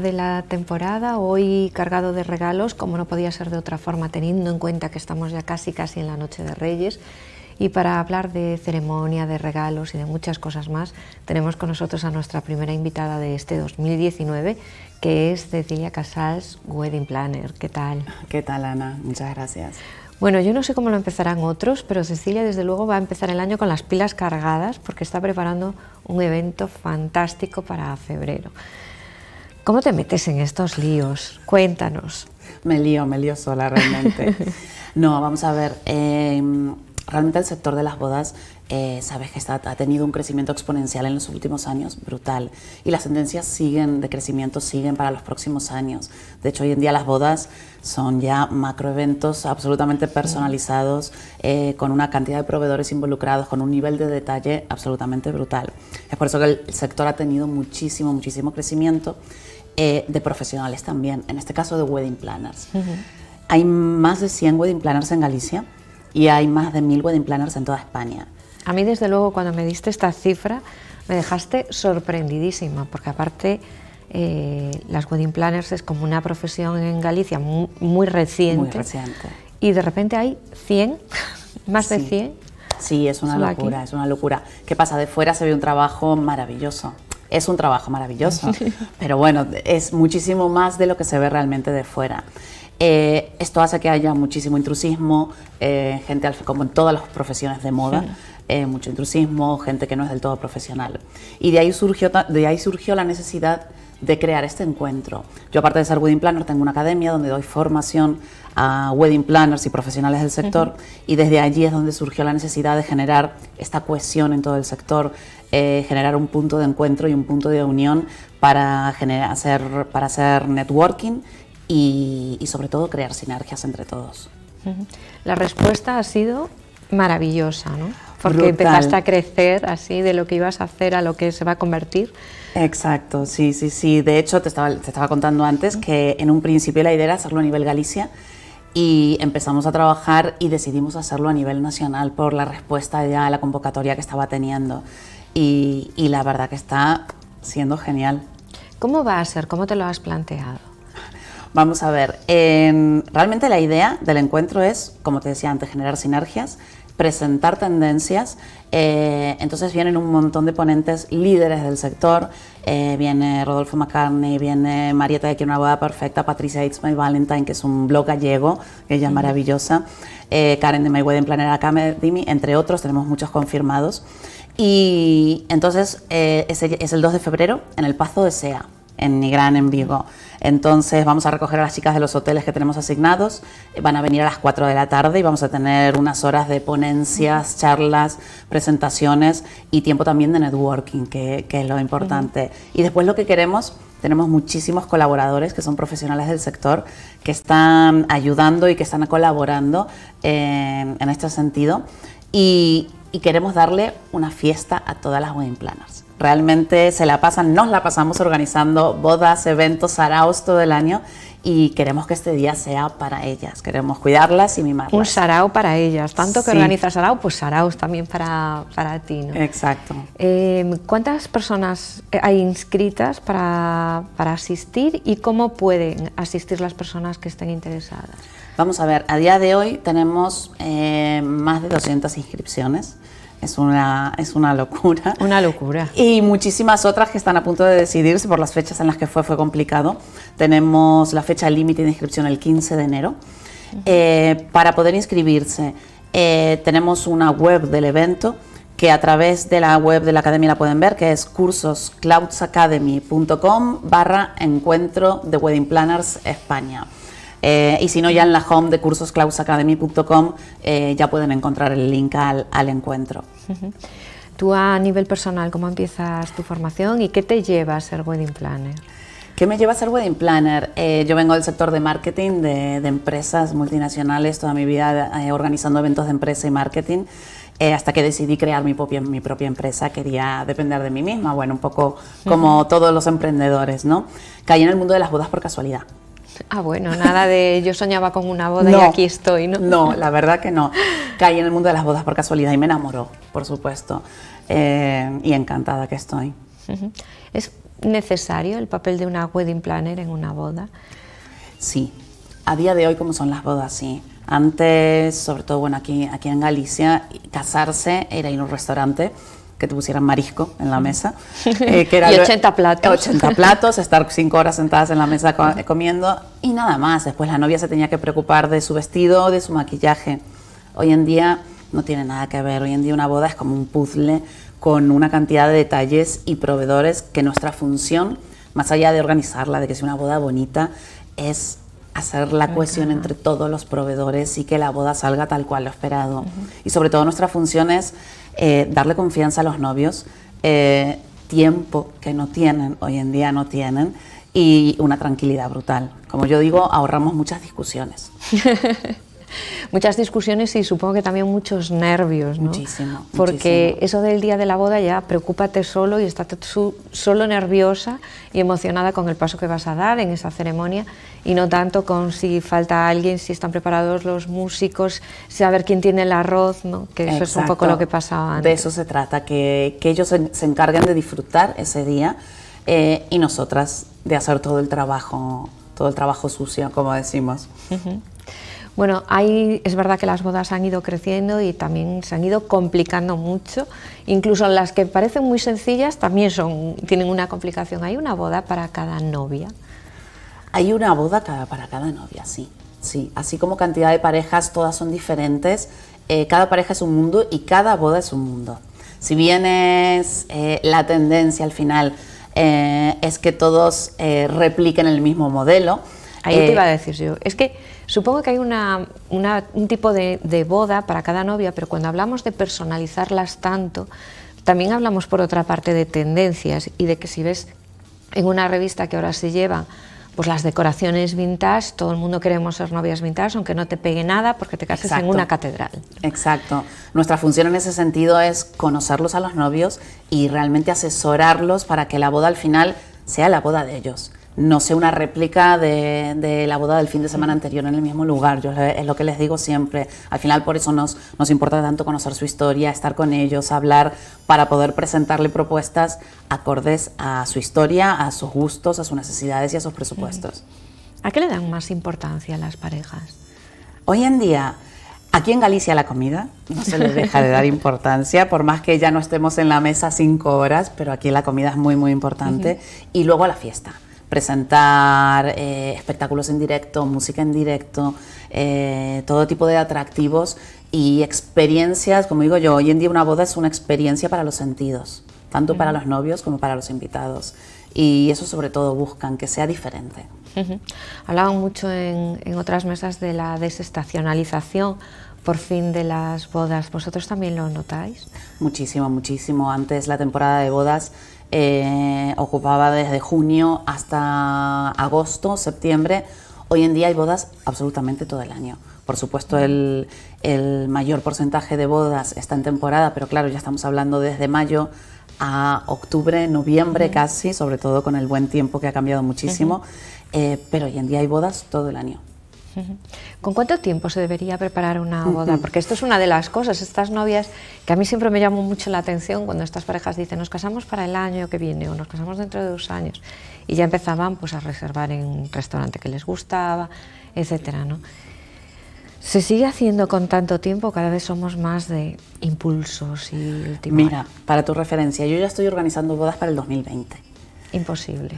de la temporada, hoy cargado de regalos, como no podía ser de otra forma, teniendo en cuenta que estamos ya casi casi en la noche de Reyes. Y para hablar de ceremonia, de regalos y de muchas cosas más, tenemos con nosotros a nuestra primera invitada de este 2019, que es Cecilia Casals, Wedding Planner. ¿Qué tal? ¿Qué tal, Ana? Muchas gracias. Bueno, yo no sé cómo lo empezarán otros, pero Cecilia desde luego va a empezar el año con las pilas cargadas porque está preparando un evento fantástico para febrero. ¿Cómo te metes en estos líos? Cuéntanos. Me lío, me lío sola realmente. no, vamos a ver. Eh, realmente el sector de las bodas, eh, sabes que está, ha tenido un crecimiento exponencial en los últimos años, brutal. Y las tendencias siguen de crecimiento, siguen para los próximos años. De hecho, hoy en día las bodas son ya macroeventos absolutamente personalizados, eh, con una cantidad de proveedores involucrados, con un nivel de detalle absolutamente brutal. Es por eso que el sector ha tenido muchísimo, muchísimo crecimiento. Eh, de profesionales también, en este caso de wedding planners. Hay más de 100 wedding planners en Galicia y hay más de 1.000 wedding planners en toda España. A mí, desde luego, cuando me diste esta cifra, me dejaste sorprendidísima, porque aparte eh, las wedding planners es como una profesión en Galicia muy, reciente. Muy reciente. Y de repente hay 100, más de 100. Sí, es una locura, es una locura. ¿Qué pasa? De fuera se ve un trabajo maravilloso es un trabajo maravilloso, pero bueno, es muchísimo más de lo que se ve realmente de fuera. Eh, esto hace que haya muchísimo intrusismo, eh, gente como en todas las profesiones de moda, eh, mucho intrusismo, gente que no es del todo profesional. Y de ahí surgió, de ahí surgió la necesidad de crear este encuentro. Yo aparte de ser wedding planner tengo una academia donde doy formación a wedding planners y profesionales del sector y desde allí es donde surgió la necesidad de generar esta cohesión en todo el sector, eh, generar un punto de encuentro y un punto de unión para, generar, hacer, para hacer networking y, sobre todo crear sinergias entre todos. La respuesta ha sido maravillosa, ¿no? Porque empezaste a crecer así de lo que ibas a hacer a lo que se va a convertir. Exacto, sí, sí, sí. De hecho, te estaba, te estaba contando antes que en un principio la idea era hacerlo a nivel Galicia y empezamos a trabajar y decidimos hacerlo a nivel nacional por la respuesta ya a la convocatoria que estaba teniendo y, la verdad que está siendo genial. ¿Cómo va a ser? ¿Cómo te lo has planteado? Vamos a ver, realmente la idea del encuentro es, como te decía antes, generar sinergias, presentar tendencias. Eh, entonces vienen un montón de ponentes líderes del sector. Eh, viene Rodolfo McCartney, viene Marieta de Quiero una boda perfecta, Patricia It's Valentine, que es un blog gallego, ella es maravillosa, eh, Karen de My Wedding Planner Academy, entre otros, tenemos muchos confirmados. Y entonces eh, es, el, 2 de febrero en el Pazo de SEA, en Nigrán, en Vigo. Entonces vamos a recoger a las chicas de los hoteles que tenemos asignados. Van a venir a las 4 de la tarde y vamos a tener unas horas de ponencias, charlas, presentaciones y tiempo también de networking, que, que es lo importante. Y después lo que queremos tenemos muchísimos colaboradores que son profesionales del sector que están ayudando y que están colaborando en este sentido. Y y queremos darle una fiesta a todas las wedding planners. Realmente se la pasan, nos la pasamos organizando bodas, eventos, saraos todo el año y queremos que este día sea para ellas. Queremos cuidarlas y mimarlas. Un sarao para ellas. Tanto que organiza sarao, pues saraos también para, para ti. Exacto. Em, ¿Cuántas personas eh, hay inscritas para, para asistir y cómo pueden asistir las personas que estén interesadas? Vamos a ver, a día de hoy tenemos eh, más de 200 inscripciones. Es una, es una locura. Una locura. Y muchísimas otras que están a punto de decidirse por las fechas en las que fue, fue complicado. Tenemos la fecha límite de inscripción el 15 de enero. Eh, para poder inscribirse eh, tenemos una web del evento que a través de la web de la academia la pueden ver, que es cursoscloudsacademy.com barra encuentro de Wedding Planners España. Eh, y si no, ya en la home de cursosclausacademy.com eh, ya pueden encontrar el link al, al encuentro. Tú a nivel personal, ¿cómo empiezas tu formación y qué te lleva a ser wedding planner? ¿Qué me lleva a ser wedding planner? Eh, yo vengo del sector de marketing, de, de empresas multinacionales, toda mi vida organizando eventos de empresa y marketing. hasta que decidí crear mi propia, mi propia empresa, quería depender de mí misma, bueno, un poco como todos los emprendedores, ¿no? Caí en el mundo de las bodas por casualidad. Ah, bueno, nada de yo soñaba con una boda y aquí estoy, ¿no? No, la verdad que no. Caí en el mundo de las bodas por casualidad y me enamoró, por supuesto. Eh, y encantada que estoy. ¿Es necesario el papel de una wedding planner en una boda? Sí. A día de hoy, como son las bodas, sí. Antes, sobre todo aquí, aquí en Galicia, casarse era ir a un restaurante que te pusieran marisco en la mesa. Eh, que y 80 platos. 80 platos, estar 5 horas sentadas en la mesa comiendo y nada más. Después la novia se tenía que preocupar de su vestido, de su maquillaje. Hoy en día no tiene nada que ver. Hoy en día una boda es como un puzzle con una cantidad de detalles y proveedores que nuestra función, más allá de organizarla, de que sea una boda bonita, es hacer la cohesión entre todos los proveedores y que la boda salga tal cual lo esperado. Y sobre todo nuestra función es eh, darle confianza a los novios, eh, tiempo que no tienen, hoy en día no tienen, y una tranquilidad brutal. Como yo digo, ahorramos muchas discusiones. muchas discusiones y supongo que también muchos nervios, ¿no? Muchísimo. Porque eso del día de la boda ya preocúpate solo y estás solo nerviosa y emocionada con el paso que vas a dar en esa ceremonia y no tanto con si falta alguien, si están preparados los músicos, saber quién tiene el arroz, ¿no? Que eso es un poco lo que pasaba antes. De eso se trata, que, ellos se, encarguen de disfrutar ese día eh, y nosotras de hacer todo el trabajo todo el trabajo sucio, como decimos. Bueno, es verdad que las bodas han ido creciendo y también se han ido complicando mucho. Incluso las que parecen muy sencillas también tienen una complicación. Hay una boda para cada novia. Hay una boda para cada novia, sí. Sí, así como cantidad de parejas, todas son diferentes. Eh, cada pareja es un mundo y cada boda es un mundo. Si bien es eh, la tendencia al final eh, es que todos repliquen el mismo modelo. Ahí te iba a decir yo. Es que Supongo que hay un tipo de, boda para cada novia, pero cuando hablamos de personalizarlas tanto, también hablamos por otra parte de tendencias y de que si ves en una revista que ahora se lleva pues las decoraciones vintage, todo el mundo queremos ser novias vintage, aunque no te pegue nada porque te cases en una catedral. Exacto. Nuestra función en ese sentido es conocerlos a los novios y realmente asesorarlos para que la boda al final sea la boda de ellos no sé, una réplica de, la boda del fin de semana anterior en el mismo lugar. Yo es lo que les digo siempre. Al final por eso nos, importa tanto conocer su historia, estar con ellos, hablar, para poder presentarle propuestas acordes a su historia, a sus gustos, a sus necesidades y a sus presupuestos. ¿A qué le dan más importancia las parejas? Hoy en día, Aquí en Galicia la comida no se les deja de dar importancia, por más que ya no estemos en la mesa cinco horas, pero aquí la comida es muy, muy importante. Y luego la fiesta presentar eh, espectáculos en directo, música en directo, eh, todo tipo de atractivos y experiencias, como digo yo, hoy en día una boda es una experiencia para los sentidos, tanto para los novios como para los invitados. Y eso sobre todo buscan, que sea diferente. Hablaban mucho en, en otras mesas de la desestacionalización por fin de las bodas. ¿Vosotros también lo notáis? Muchísimo, muchísimo. Antes la temporada de bodas eh, ocupaba desde junio hasta agosto, septiembre. Hoy en día hay bodas absolutamente todo el año. Por supuesto, el, mayor porcentaje de bodas está en temporada, pero claro, ya estamos hablando desde mayo a octubre, noviembre casi, sobre todo con el buen tiempo que ha cambiado muchísimo. Eh, pero hoy en día hay bodas todo el año. ¿Con cuánto tiempo se debería preparar una boda? Porque esto es una de las cosas, estas novias, que a mí siempre me llamó mucho la atención cuando estas parejas dicen nos casamos para el año que viene o nos casamos dentro de dos años y ya empezaban pues a reservar en un restaurante que les gustaba, etcétera, ¿no? Se sigue haciendo con tanto tiempo, cada vez somos más de impulsos y Mira, para tu referencia, yo ya estoy organizando bodas para el 2020. Imposible.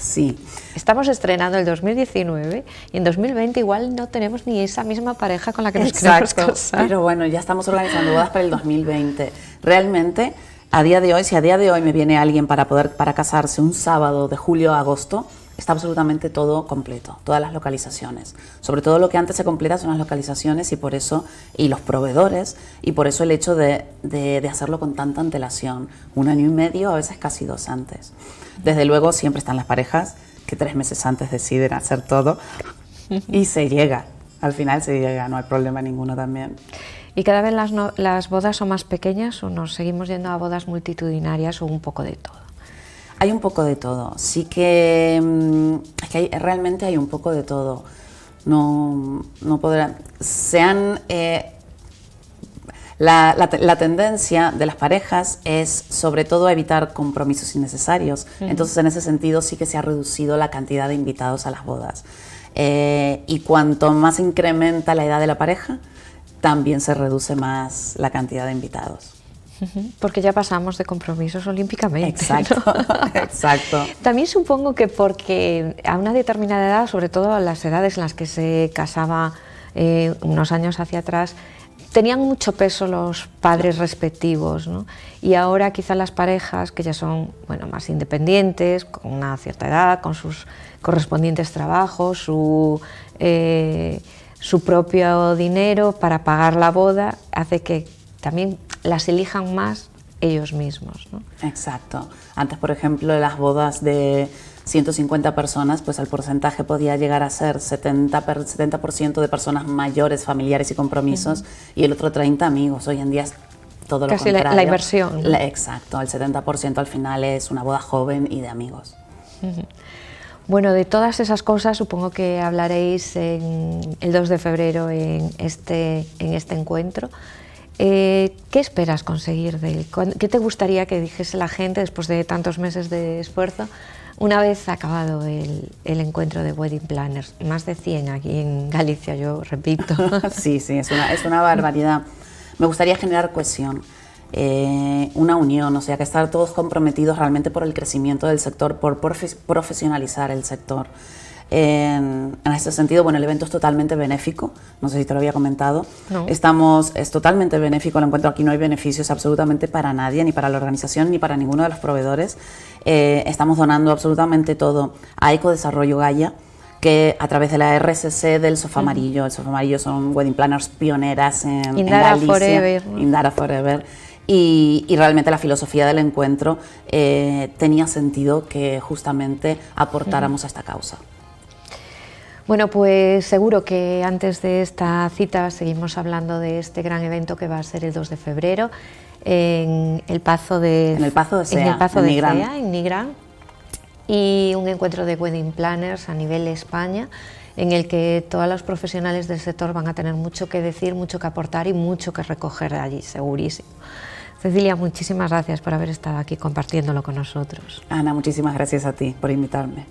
Sí. Estamos estrenando el 2019 y en 2020 igual no tenemos ni esa misma pareja con la que nos Exacto, Pero bueno, ya estamos organizando bodas para el 2020. Realmente, a día de hoy, si a día de hoy me viene alguien para poder para casarse un sábado de julio a agosto, está absolutamente todo completo, todas las localizaciones. Sobre todo lo que antes se completa son las localizaciones y por eso, y los proveedores, y por eso el hecho de, hacerlo con tanta antelación, un año y medio, a veces casi dos antes. Desde luego siempre están las parejas que tres meses antes deciden hacer todo y se llega, al final se llega, no hay problema ninguno también. ¿Y cada vez las, las bodas son más pequeñas o nos seguimos yendo a bodas multitudinarias o un poco de todo? Hay un poco de todo, sí que, mm, realmente hay un poco de todo. No, no podrán, sean, eh, la, tendencia de las parejas es sobre todo evitar compromisos innecesarios. Entonces, en ese sentido, sí que se ha reducido la cantidad de invitados a las bodas. Eh, y cuanto más incrementa la edad de la pareja, también se reduce más la cantidad de invitados. Porque ya pasamos de compromisos olímpicamente. Exacto, exacto. También supongo que porque a una determinada edad, sobre todo a las edades en las que se casaba eh, unos años hacia atrás, tenían mucho peso los padres respectivos, ¿no? Y ahora quizás las parejas que ya son, bueno, más independientes, con una cierta edad, con sus correspondientes trabajos, su... Eh, su propio dinero para pagar la boda hace que también las elijan más ellos mismos. Exacto. Antes, por ejemplo, las bodas de 150 personas, pues el porcentaje podía llegar a ser 70%, 70 de personas mayores, familiares y compromisos, y el otro 30 amigos. Hoy en día es todo lo contrario. La, la inversión. exacto, el 70% al final es una boda joven y de amigos. Bueno, de todas esas cosas supongo que hablaréis en, el 2 de febrero este, en este encuentro. Eh, ¿Qué esperas conseguir de él? ¿Qué te gustaría que dijese la gente después de tantos meses de esfuerzo una vez acabado el, el encuentro de Wedding Planners? Más de 100 aquí en Galicia, yo repito. sí, sí, es una, es una barbaridad. Me gustaría generar cohesión. Eh, una unión, o sea, que estar todos comprometidos realmente por el crecimiento del sector, por profesionalizar el sector. En, este sentido, bueno, el evento es totalmente benéfico, no sé si te lo había comentado. Estamos, es totalmente benéfico el encuentro, aquí no hay beneficios absolutamente para nadie, ni para la organización, ni para ninguno de los proveedores. Eh, estamos donando absolutamente todo a Ecodesarrollo Gaia que a través de la RSC del Sofá Amarillo, el Sofá Amarillo son wedding planners pioneras en, Indara Galicia, Forever. Indara Forever. Y, realmente la filosofía del encuentro eh, tenía sentido que justamente aportáramos a esta causa. Bueno, pues seguro que antes de esta cita seguimos hablando de este gran evento que va a ser el 2 de febrero en el Pazo de en el de en, el y un encuentro de wedding planners a nivel España en el que todos los profesionales del sector van a tener mucho que decir, mucho que aportar y mucho que recoger allí, segurísimo. Cecilia, muchísimas gracias por haber estado aquí compartiéndolo con nosotros. Ana, muchísimas gracias a ti por invitarme.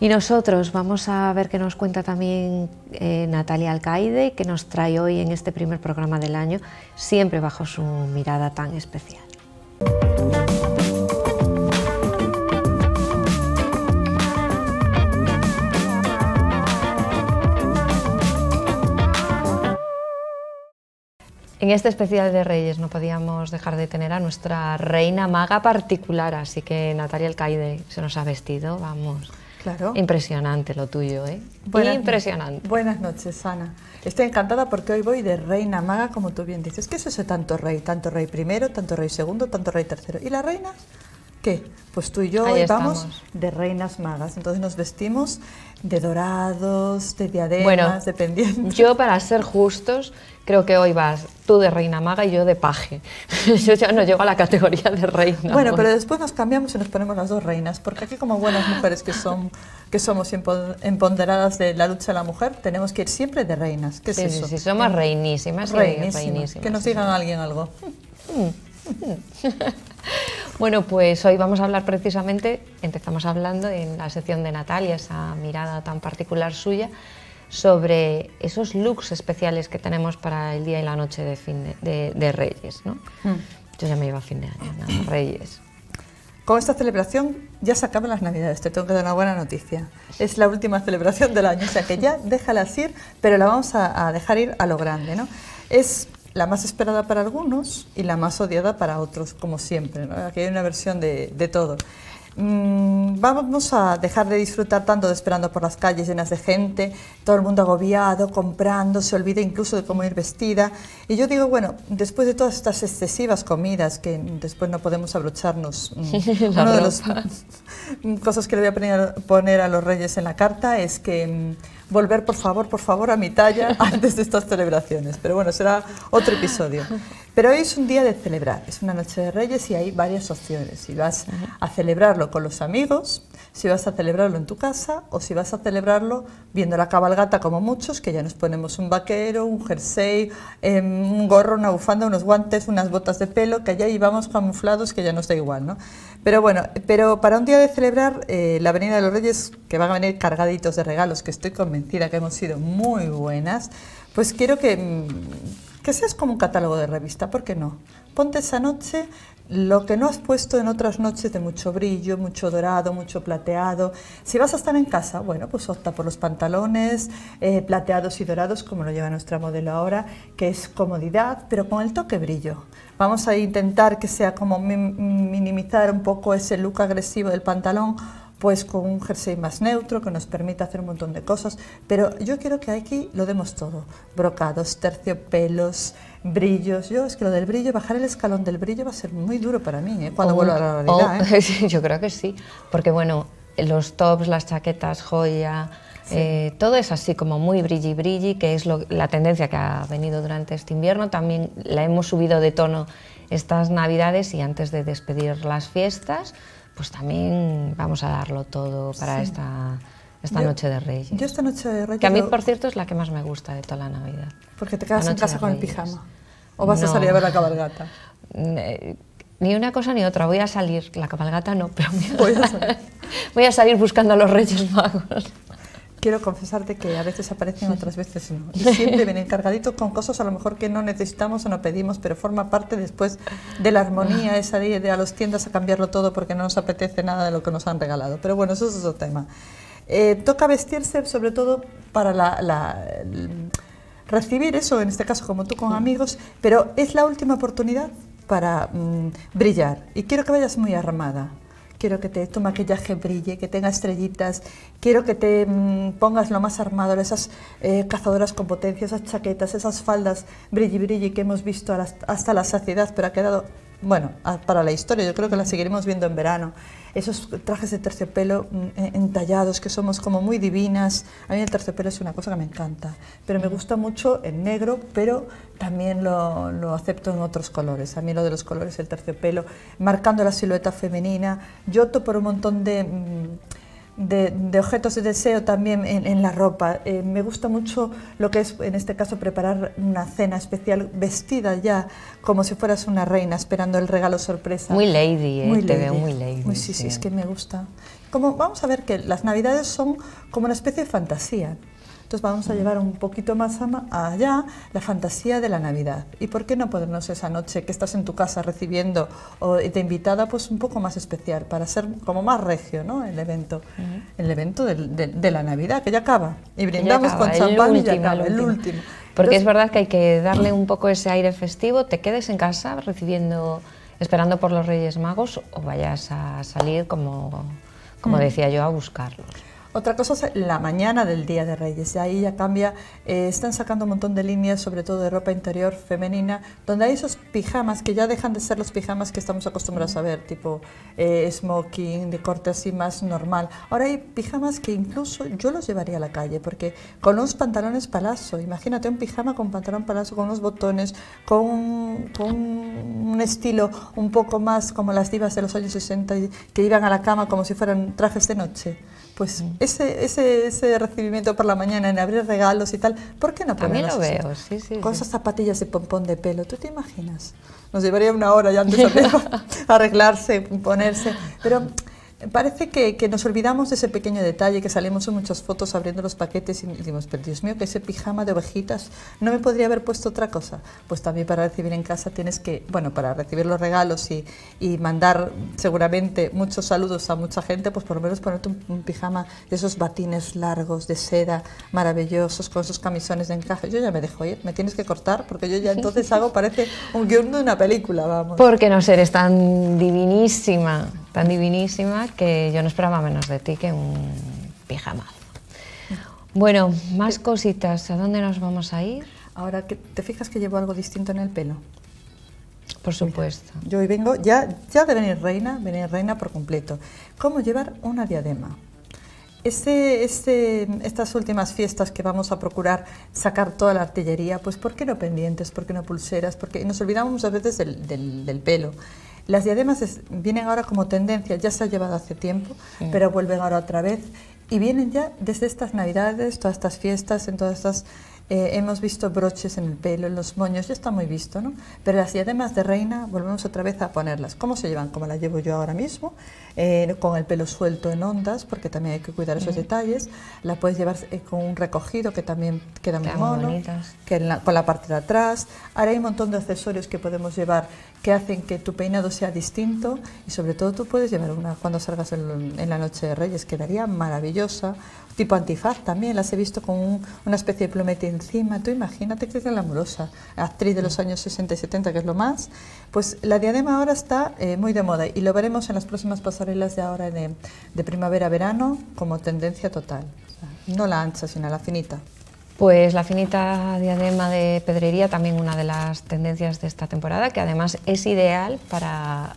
Y nosotros vamos a ver qué nos cuenta también eh, Natalia Alcaide, que nos trae hoy en este primer programa del año, siempre bajo su mirada tan especial. En este especial de Reyes no podíamos dejar de tener a nuestra reina maga particular, así que Natalia Alcaide se nos ha vestido, vamos. Claro. Impresionante lo tuyo, ¿eh? Impresionante. Buenas noches, Ana. Estoy encantada porque hoy voy de reina maga, como tú bien dices. ¿Qué es eso tanto rey? Tanto rey primero, tanto rey segundo, tanto rey tercero. ¿Y la reina? ¿Qué? Pues tú y yo vamos de reinas magas. Entonces nos vestimos de dorados, de diademas, bueno, de pendientes. Yo, para ser justos, creo que hoy vas tú de reina maga y yo de paje. yo ya no llego a la categoría de reina. Bueno, pero después nos cambiamos y nos ponemos las dos reinas, porque aquí como buenas mujeres que, son, que somos empoderadas de la lucha de la mujer, tenemos que ir siempre de reinas. sí, Sí, sí, somos reinísimas. Reinísimas. que nos digan alguien algo. Bueno, pues hoy vamos a hablar precisamente, empezamos hablando en la sección de Natalia, esa mirada tan particular suya, sobre esos looks especiales que tenemos para el día y la noche de, fin de, Reyes. ¿no? Hmm. Yo ya me iba a fin de año, Reyes. Con esta celebración ya se acaban las Navidades, te tengo que dar una buena noticia. Es la última celebración del año, o sea que ya déjalas ir, pero la vamos a, dejar ir a lo grande. ¿no? Es la más esperada para algunos y la más odiada para otros, como siempre. ¿no? Aquí hay una versión de todo. Mm, vamos a dejar de disfrutar tanto de esperando por las calles llenas de gente, todo el mundo agobiado, comprando, se olvida incluso de cómo ir vestida. Y yo digo, bueno, después de todas estas excesivas comidas, que después no podemos abrocharnos, mm, una de las cosas que le voy a poner a los reyes en la carta es que... Mm, volver, por favor, por favor, a mi talla antes de estas celebraciones. Pero bueno, será otro episodio. Pero hoy es un día de celebrar, es una noche de reyes y hay varias opciones. Si vas a celebrarlo con los amigos, si vas a celebrarlo en tu casa o si vas a celebrarlo viendo la cabalgata como muchos, que ya nos ponemos un vaquero, un jersey, em, un gorro, una bufanda, unos guantes, unas botas de pelo, que allá íbamos camuflados, que ya nos da igual, ¿no? Pero bueno, pero para un día de celebrar eh, la Avenida de los Reyes, que van a venir cargaditos de regalos, que estoy convencida que hemos sido muy buenas, pues quiero mm, que, seas como un catálogo de revista, ¿por qué no? Ponte esa noche lo que no has puesto en otras noches de mucho brillo, mucho dorado, mucho plateado. Si vas a estar en casa, bueno, pues opta por los pantalones eh, plateados y dorados, como lo lleva nuestra modelo ahora, que es comodidad, pero con el toque brillo. Vamos a intentar que sea como minimizar un poco ese look agresivo del pantalón, pues con un jersey más neutro que nos permita hacer un montón de cosas. Pero yo quiero que aquí lo demos todo, brocados, terciopelos, brillos. Yo es que lo del brillo, bajar el escalón del brillo va a ser muy duro para mí ¿eh? cuando vuelva a la realidad. Oh, oh, ¿eh? yo creo que sí, porque bueno, los tops, las chaquetas, joya, eh, todo es así como muy brilli brilli, que es la tendencia que ha venido durante este invierno. También la hemos subido de tono estas navidades y antes de despedir las fiestas, pues también vamos a darlo todo para esta esta noche de Reyes. Yo esta noche de Reyes. Que a mí, por cierto, es la que más me gusta de toda la Navidad. Porque te quedas en casa con el pijama. ¿O vas a salir a ver la cabalgata? Mm, eh, ni una cosa ni otra. Voy a salir, la cabalgata no, pero voy voy a salir buscando a los Reyes Magos quiero confesarte que a veces aparecen, otras veces no. Y siempre vienen cargaditos con cosas a lo mejor que no necesitamos o no pedimos, pero forma parte después de la armonía ah. esa de ir a los tiendas a cambiarlo todo porque no nos apetece nada de lo que nos han regalado. Pero bueno, eso es otro tema. Eh, toca vestirse sobre todo para la, recibir eso, en este caso como tú con amigos, pero es la última oportunidad para mm, brillar. Y quiero que vayas muy armada quiero que te, tu maquillaje brille, que tenga estrellitas, quiero que te mm, pongas lo más armado, esas eh, cazadoras con potencia, esas chaquetas, esas faldas brilli brilli que hemos visto hasta la saciedad, pero ha quedado, bueno, para la historia, yo creo que la seguiremos viendo en verano esos trajes de terciopelo mm, entallados, que somos como muy divinas. A mí el terciopelo es una cosa que me encanta, pero me gusta mucho el negro, pero también lo, acepto en otros colores. A mí lo de los colores, el terciopelo, marcando la silueta femenina. Yo topo por un montón de... Mm, de, objetos de deseo también en, la ropa. Eh, me gusta mucho lo que es, en este caso, preparar una cena especial vestida ya como si fueras una reina esperando el regalo sorpresa. Muy lady, eh, muy te veo muy lady. sí, sí, sí, es que me gusta. Como, vamos a ver que las navidades son como una especie de fantasía vamos a llevar un poquito más allá la fantasía de la Navidad. ¿Y por qué no ponernos esa noche que estás en tu casa recibiendo o te invitada, pues un poco más especial, para ser como más regio, ¿no? El evento, el evento de, la Navidad, que ya acaba. Y brindamos con champán y ya el último. Porque es verdad que hay que darle un poco ese aire festivo, te quedes en casa recibiendo, esperando por los Reyes Magos o vayas a salir como, como mm. decía yo, a buscarlos. Otra cosa es la mañana del Día de Reyes, y ahí ya cambia, eh, están sacando un montón de líneas, sobre todo de ropa interior femenina, donde hay esos pijamas que ya dejan de ser los pijamas que estamos acostumbrados a ver, tipo eh, smoking, de corte así más normal. Ahora hay pijamas que incluso yo los llevaría a la calle, porque con unos pantalones palazo, imagínate un pijama con pantalón palazo, con unos botones, con un estilo un poco más como las divas de los años 60 que iban a la cama como si fueran trajes de noche pues mm. ese, ese, ese, recibimiento por la mañana en abrir regalos y tal, ¿por qué no mí lo veo, sí, sí. Con esas zapatillas de pompón de pelo, ¿tú te imaginas? Nos llevaría una hora ya antes de arreglarse, ponerse, pero parece que, nos olvidamos de ese pequeño detalle, que salimos en muchas fotos abriendo los paquetes y decimos, pero Dios mío, que ese pijama de ovejitas, no me podría haber puesto otra cosa. Pues también para recibir en casa tienes que, bueno, para recibir los regalos y, y mandar seguramente muchos saludos a mucha gente, pues por lo menos ponerte un, pijama de esos batines largos, de seda, maravillosos, con esos camisones de encaje. Yo ya me dejo ir, me tienes que cortar, porque yo ya entonces hago, parece un guión de una película, vamos. Porque no eres tan divinísima tan divinísima que yo no esperaba menos de ti que un pijama. Bueno, más cositas. ¿A dónde nos vamos a ir? Ahora, ¿te fijas que llevo algo distinto en el pelo? Por supuesto. yo hoy vengo, ya, ya de venir reina, venir reina por completo. ¿Cómo llevar una diadema? Este, este, estas últimas fiestas que vamos a procurar sacar toda la artillería, pues ¿por qué no pendientes? ¿Por qué no pulseras? Porque nos olvidamos muchas veces del, del pelo. Las diademas vienen ahora como tendencia, ya se ha llevado hace tiempo, pero vuelven ahora otra vez y vienen ya desde estas navidades, todas estas fiestas, en todas estas eh, hemos visto broches en el pelo, en los moños, ya está muy visto, ¿no? Pero las diademas de reina, volvemos otra vez a ponerlas. ¿Cómo se llevan? Como la llevo yo ahora mismo, eh, con el pelo suelto en ondas, porque también hay que cuidar esos detalles. La puedes llevar eh, con un recogido, que también queda muy mono, con la parte de atrás. Ahora hay un montón de accesorios que podemos llevar que hacen que tu peinado sea distinto y sobre todo tú puedes llevar una cuando salgas en, la noche de Reyes, quedaría maravillosa. Tipo antifaz también, las he visto con una especie de plumetín encima, tú imagínate que es amorosa, actriz de los años 60 y 70, que es lo más, pues la diadema ahora está eh, muy de moda y lo veremos en las próximas pasarelas de ahora de, primavera-verano como tendencia total. no la ancha, sino la finita. Pues la finita diadema de pedrería, también una de las tendencias de esta temporada, que además es ideal para,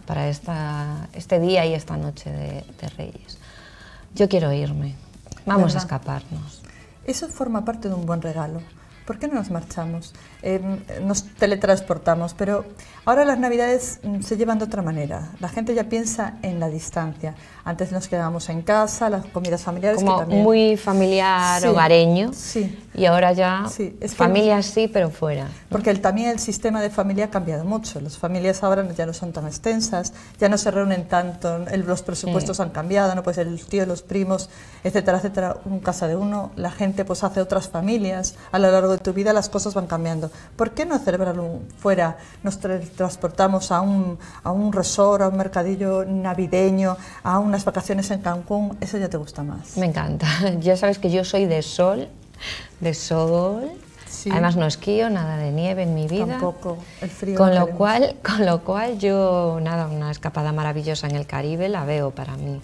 este día y esta noche de, Reyes. Yo quiero irme, vamos a escaparnos. Eso forma parte de un buen regalo. ¿Por qué no nos marchamos? nos teletransportamos, pero ahora las navidades mm, se llevan de otra manera. La gente ya piensa en la distancia. Antes nos quedábamos en casa, las comidas familiares. Como muy familiar, hogareño. Sí. Y ahora ya sí, familia sí, pero fuera. Porque también el sistema de familia ha cambiado mucho. Las familias ahora ya no son tan extensas, ya no se reúnen tanto, los presupuestos han cambiado, no pues el tío, los primos, etcétera, etcétera, un casa de uno, la gente pues hace otras familias. A lo largo de tu vida las cosas van cambiando. ¿Por qué no celebrarlo fuera? Nos transportamos a un, a un resort, a un mercadillo navideño, a unas vacaciones en Cancún. Eso ya te gusta más. Me encanta. Ya sabes que yo soy de sol, de sol. Además no esquío, nada de nieve en mi vida. Tampoco, el frío. Con lo cual, con lo cual yo nada, una escapada maravillosa en el Caribe la veo para mí.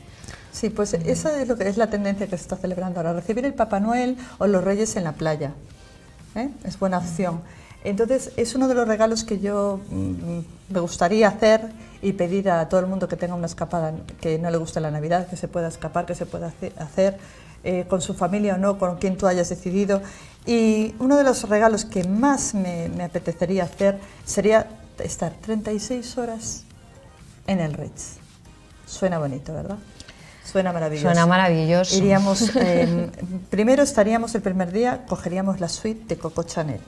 Sí, pues esa es lo que es la tendencia que se está celebrando ahora, recibir el Papá Noel o los Reyes en la playa. ¿eh? Es buena opción. Entonces, es uno de los regalos que yo mm, me gustaría hacer y pedir a todo el mundo que tenga una escapada, que no le guste la Navidad, que se pueda escapar, que se pueda hacer eh, con su familia o no, con quien tú hayas decidido. Y uno de los regalos que más me, apetecería hacer sería estar 36 horas en el Ritz. Suena bonito, ¿verdad? Suena maravilloso. Suena maravilloso. Em, primero estaríamos el primer día, cogeríamos la suite de Coco Chanel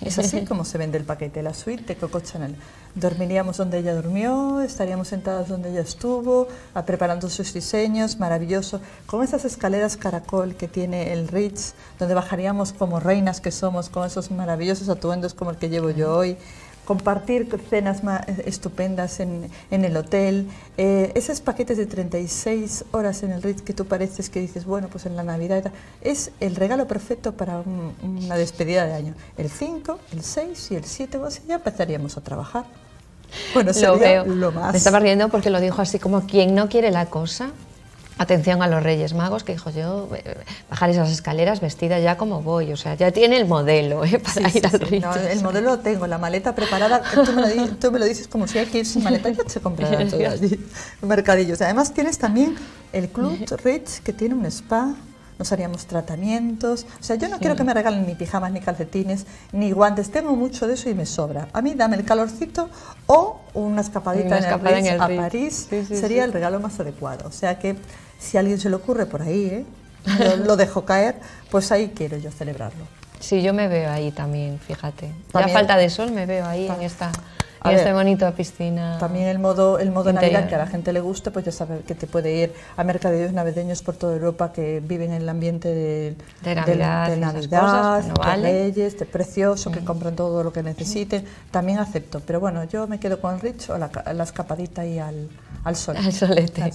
es así como se vende el paquete, la suite de Coco Chanel. Dormiríamos donde ella durmió, estaríamos sentadas donde ella estuvo, ah, preparando sus diseños, maravilloso, con esas escaleras caracol que tiene el Ritz, donde bajaríamos como reinas que somos, con esos maravillosos atuendos como el que llevo yo hoy compartir cenas más estupendas en, en el hotel, eh, esos paquetes de 36 horas en el Ritz que tú pareces que dices, bueno, pues en la Navidad es el regalo perfecto para una despedida de año. El 5, el 6 y el 7, pues ya empezaríamos a trabajar. Bueno, sería lo, lo más. Me estaba riendo porque lo dijo así como, quien no quiere la cosa, atención a los Reyes Magos, que dijo yo, eh, bajar esas escaleras vestida ya como voy, o sea, ya tiene el modelo ¿eh? para ir al el modelo lo tengo, la maleta preparada, tú me lo, dices, tú me lo dices como si aquí su maleta ya se comprara todo allí, mercadillos. Además tienes también el Club Rich, que tiene un spa, nos haríamos tratamientos. O sea, yo no quiero que me regalen ni pijamas, ni calcetines, ni guantes. tengo mucho de eso y me sobra. A mí dame el calorcito o una escapadita en, el Ritz, a París. sería el regalo más adecuado. O sea que si a alguien se le ocurre por ahí, ¿eh? lo, dejo caer, pues ahí quiero yo celebrarlo. Sí, yo me veo ahí también, fíjate. La falta de sol me veo ahí en esta, este bonita piscina. También el modo, el modo Navidad que a la gente le guste, pues ya sabes que te puede ir a mercadillos navideños por toda Europa que viven en el ambiente de, de Navidad, de, leyes, de de precioso, que mm. compran todo lo que necesiten. También acepto, pero bueno, yo me quedo con el Rich o la, la escapadita ahí al, al sol. Al solete.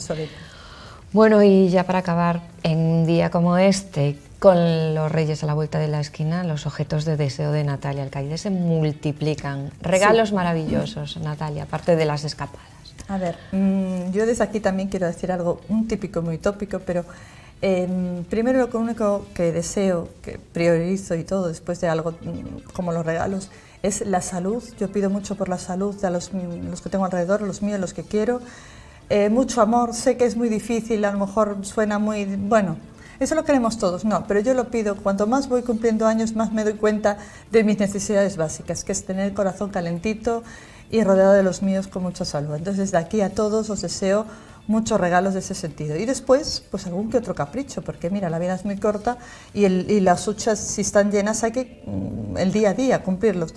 Bueno, y ya para acabar, en un día como este, con los reyes a la vuelta de la esquina, los objetos de deseo de Natalia Alcaide se multiplican. Regalos maravillosos, Natalia, aparte de las escapadas. A ver, mm, yo desde aquí también quiero decir algo, un típico, muy tópico, pero em, primero lo único que deseo, que priorizo y todo después de algo mm, como los regalos, es la salud. Yo pido mucho por la salud de los, mm, los que tengo alrededor, los míos, los que quiero. Eh, mucho amor, sé que es muy difícil, a lo mejor suena muy, bueno, eso lo queremos todos, no, pero yo lo pido, cuanto más voy cumpliendo años, más me doy cuenta de mis necesidades básicas, que es tener el corazón calentito y rodeado de los míos con mucha salud. Entonces, de aquí a todos os deseo muchos regalos de ese sentido. Y después, pues algún que otro capricho, porque mira, la vida es muy corta y, y las huchas, si están llenas, hay que mm, el día a día cumplirlos.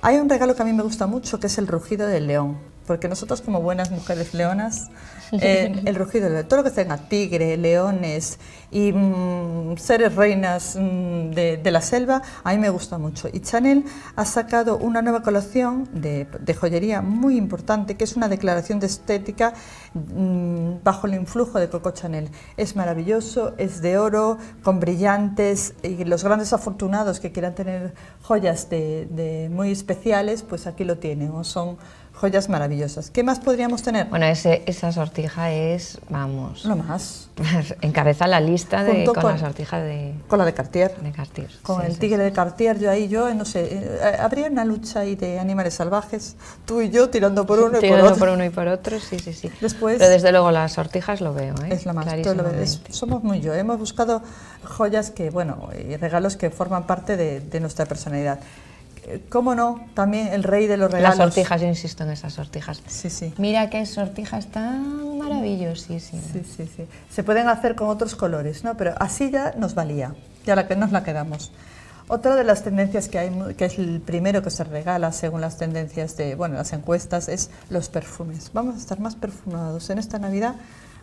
Hay un regalo que a mí me gusta mucho, que es el rugido del león porque nosotros como buenas mujeres leonas, eh, el rugido de todo lo que tenga tigre, leones y mm, seres reinas mm, de, la selva, a mí me gusta mucho. Y Chanel ha sacado una nueva colección de, joyería muy importante, que es una declaración de estética mm, bajo el influjo de Coco Chanel. Es maravilloso, es de oro, con brillantes, y los grandes afortunados que quieran tener joyas de, muy especiales, pues aquí lo tienen, o son joyas maravillosas. ¿Qué más podríamos tener? Bueno, ese, esa sortija es, vamos... Lo más. encabeza la lista de, con, la sortija de... Con la de Cartier. De Cartier. Con el tigre de Cartier, yo ahí, yo, eh, no sé, eh, eh, habría una lucha ahí de animales salvajes, tú y yo tirando por uno y por otro. Tirando por uno y por otro, sí, sí, sí. Después... Pero desde luego las sortijas lo veo, ¿eh? Es la más, Somos muy yo, hemos buscado joyas que, bueno, y regalos que forman parte de nuestra personalidad cómo no, también el rey de los regalos. Las sortijas, yo insisto en esas sortijas. Sí, sí. Mira qué sortijas tan maravillosísimas. Sí, sí, sí. Se pueden hacer con otros colores, ¿no? Pero así ya nos valía, ya la que nos la quedamos. Otra de las tendencias que hay, que es el primero que se regala según las tendencias de, bueno, las encuestas, es los perfumes. Vamos a estar más perfumados en esta Navidad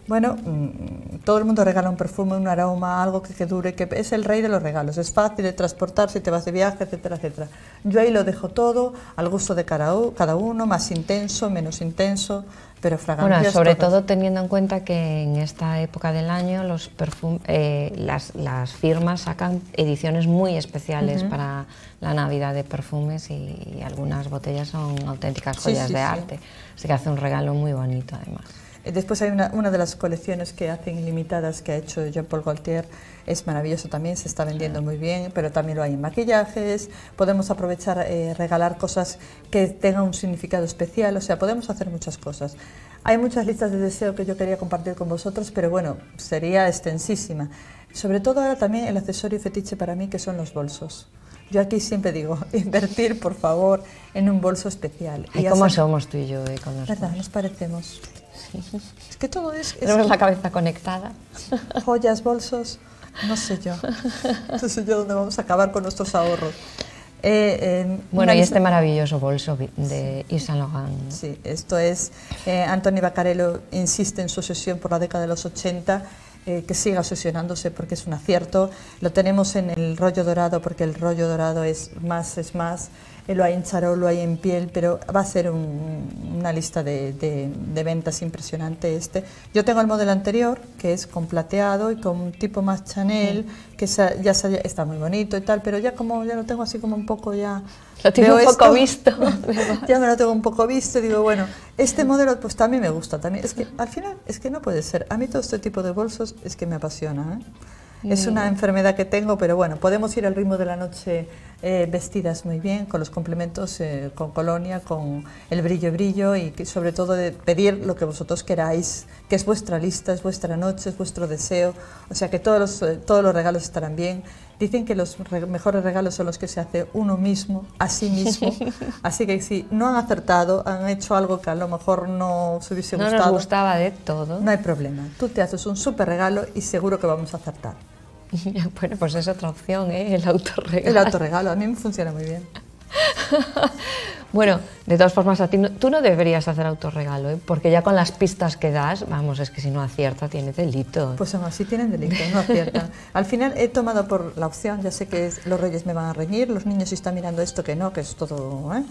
bueno, mm, mm, todo el mundo regala un perfume, un aroma, algo que, dure, que es el rey de los regalos. Es fácil de transportar si te vas de viaje, etcétera, etcétera. Yo ahí lo dejo todo al gusto de cada, uno, más intenso, menos intenso, pero fragancias. Bueno, sobre todo teniendo en cuenta que en esta época del año los eh, las, firmas sacan ediciones muy especiales para la Navidad de perfumes y, algunas botellas son auténticas joyas de arte. Así que hace un regalo muy bonito además. Eh, después hay una, de las colecciones que hacen limitadas que ha hecho Jean-Paul Gaultier, es maravilloso también, se está vendiendo muy bien, pero también lo hay en maquillajes, podemos aprovechar, eh, regalar cosas que tengan un significado especial, o sea, podemos hacer muchas cosas. Hay muchas listas de deseo que yo quería compartir con vosotros, pero bueno, sería extensísima. Sobre todo ahora también el accesorio fetiche para mí, que son los bolsos. Yo aquí siempre digo, invertir, por favor, en un bolso especial. y ¿Cómo somos tú y yo eh, ¿Verdad? Nos parecemos. Es que todo es... es Tenemos la cabeza conectada. Joyas, bolsos, no sé yo. No sé yo dónde vamos a acabar con nuestros ahorros. Eh, bueno, y este maravilloso bolso de sí. Yves Saint Laurent. Sí, esto es, eh, Anthony Baccarello insiste en su sesión por la década de los 80, eh, que siga obsesionándose porque es un acierto. Lo tenemos en el rollo dorado porque el rollo dorado es más, es más lo hay en charol, lo hay en piel, pero va a ser una lista de, ventas impresionante este. Yo tengo el modelo anterior, que es con plateado y con un tipo más Chanel, que ya está muy bonito y tal, pero ya como ya lo tengo así como un poco ya... Lo tengo un poco visto. ya me lo tengo un poco visto y digo, bueno, este modelo pues también me gusta. también Es que al final es que no puede ser. A mí todo este tipo de bolsos es que me apasiona. ¿eh? Es una enfermedad que tengo, pero bueno, podemos ir al ritmo de la noche eh, vestidas muy bien, con los complementos, eh, con colonia, con el brillo brillo y que, sobre todo de pedir lo que vosotros queráis, que es vuestra lista, es vuestra noche, es vuestro deseo, o sea que todos eh, todos los regalos estarán bien Dicen que los mejores regalos son los que se hace uno mismo, a sí mismo. Así que si no han acertado, han hecho algo que a lo mejor no se hubiese gustado. No nos gustaba de todo. No hay problema. Tú te haces un súper regalo y seguro que vamos a acertar. bueno, pues es otra opción, ¿eh? el autorregalo. El autorregalo, a mí me funciona muy bien. bueno, de todas formas, tú no deberías hacer autorregalo, ¿eh? porque ya con las pistas que das, vamos, es que si no acierta tiene delito. Pues aún así tienen delito, no acierta. Al final he tomado por la opción, ya sé que los reyes me van a reñir, los niños si están mirando esto que no, que es todo... ¿eh?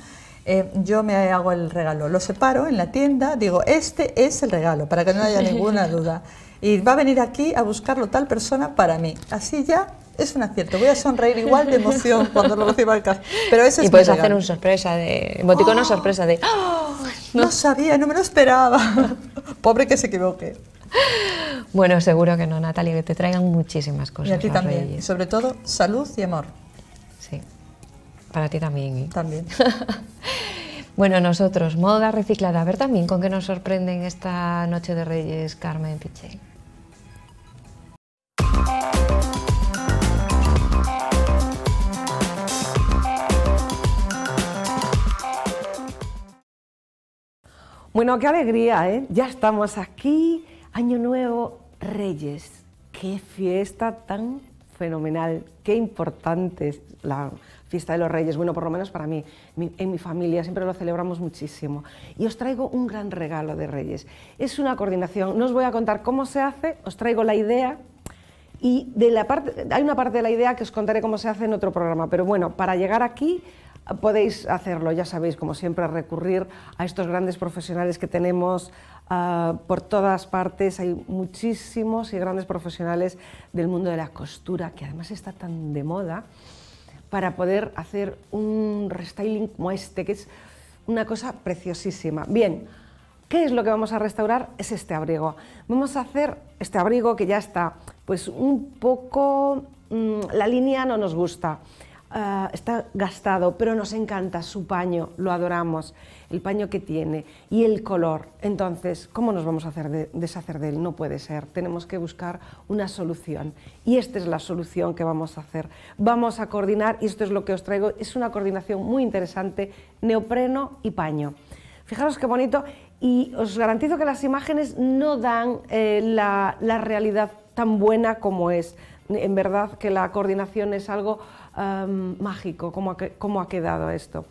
Eh, yo me hago el regalo, lo separo en la tienda, digo, este es el regalo, para que no haya ninguna duda. y va a venir aquí a buscarlo tal persona para mí. Así ya es un acierto. Voy a sonreír igual de emoción cuando lo reciba el caso. Pero y puedes hacer una sorpresa de ¡Oh! sorpresa de ¡Ah! no. sabía, no me lo esperaba. Pobre que se equivoque. Bueno, seguro que no, Natalia, que te traigan muchísimas cosas. Y a ti también. Sobre todo salud y amor. Sí. Para ti también. ¿eh? También. Bueno, nosotros, moda reciclada, a ver también con qué nos sorprenden esta noche de Reyes, Carmen Piché. Bueno, qué alegría, ¿eh? Ya estamos aquí, Año Nuevo, Reyes. Qué fiesta tan fenomenal, qué importante es la fiesta de los Reyes, bueno, por lo menos para mí, en mi familia siempre lo celebramos muchísimo. Y os traigo un gran regalo de Reyes. Es una coordinación, no os voy a contar cómo se hace, os traigo la idea y de la parte, hay una parte de la idea que os contaré cómo se hace en otro programa, pero bueno, para llegar aquí podéis hacerlo, ya sabéis, como siempre, recurrir a estos grandes profesionales que tenemos ah, por todas partes. Hay muchísimos y grandes profesionales del mundo de la costura, que además está tan de moda para poder hacer un restyling como este, que es una cosa preciosísima. Bien, ¿qué es lo que vamos a restaurar? Es este abrigo. Vamos a hacer este abrigo que ya está, pues un poco, mm, la línea no nos gusta. Ah, está gastado, pero nos encanta su paño, lo adoramos, el paño que tiene y el color. Entonces, ¿cómo nos vamos a hacer de, deshacer de él? No puede ser, tenemos que buscar una solución. Y esta es la solución que vamos a hacer. Vamos a coordinar, y esto es lo que os traigo, es una coordinación muy interesante, neopreno y paño. Fijaros qué bonito, y os garantizo que las imágenes no dan eh, la realidad tan buena como es en verdad que la coordinación es algo em, mágico, como ha, quedado esto.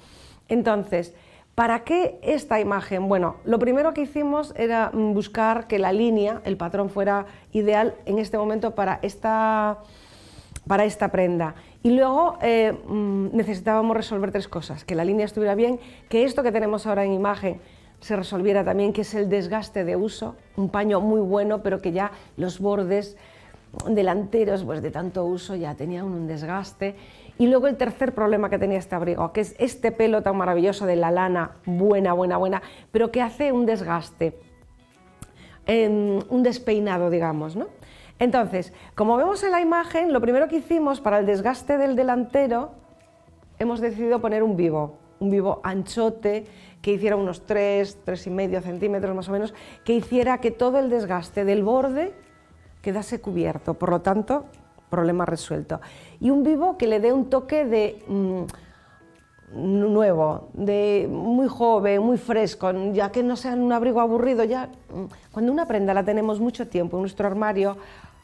Entonces, ¿Para qué esta imagen? Bueno, lo primero que hicimos era buscar que la línea, el patrón fuera ideal en este momento para esta, para esta prenda. Y luego eh, mm, necesitábamos resolver tres cosas, que la línea estuviera bien, que esto que tenemos ahora en imagen se resolviera también, que es el desgaste de uso, un paño muy bueno, pero que ya los bordes delanteros pues de tanto uso ya tenía un desgaste. Y luego el tercer problema que tenía este abrigo, que es este pelo tan maravilloso de la lana, buena, buena, buena, pero que hace un desgaste, em, un despeinado, digamos, ¿no? Entonces, como vemos en la imagen, lo primero que hicimos para el desgaste del delantero, hemos decidido poner un vivo, un vivo anchote que hiciera unos 3, 3,5 centímetros más o menos, que hiciera que todo el desgaste del borde quedase cubierto. Por lo tanto, problema resuelto. Y un vivo que le dé un toque de mm, nuevo, de muy joven, muy fresco, ya que no sea un abrigo aburrido. Ya, mm, cuando una prenda la tenemos mucho tiempo en nuestro armario,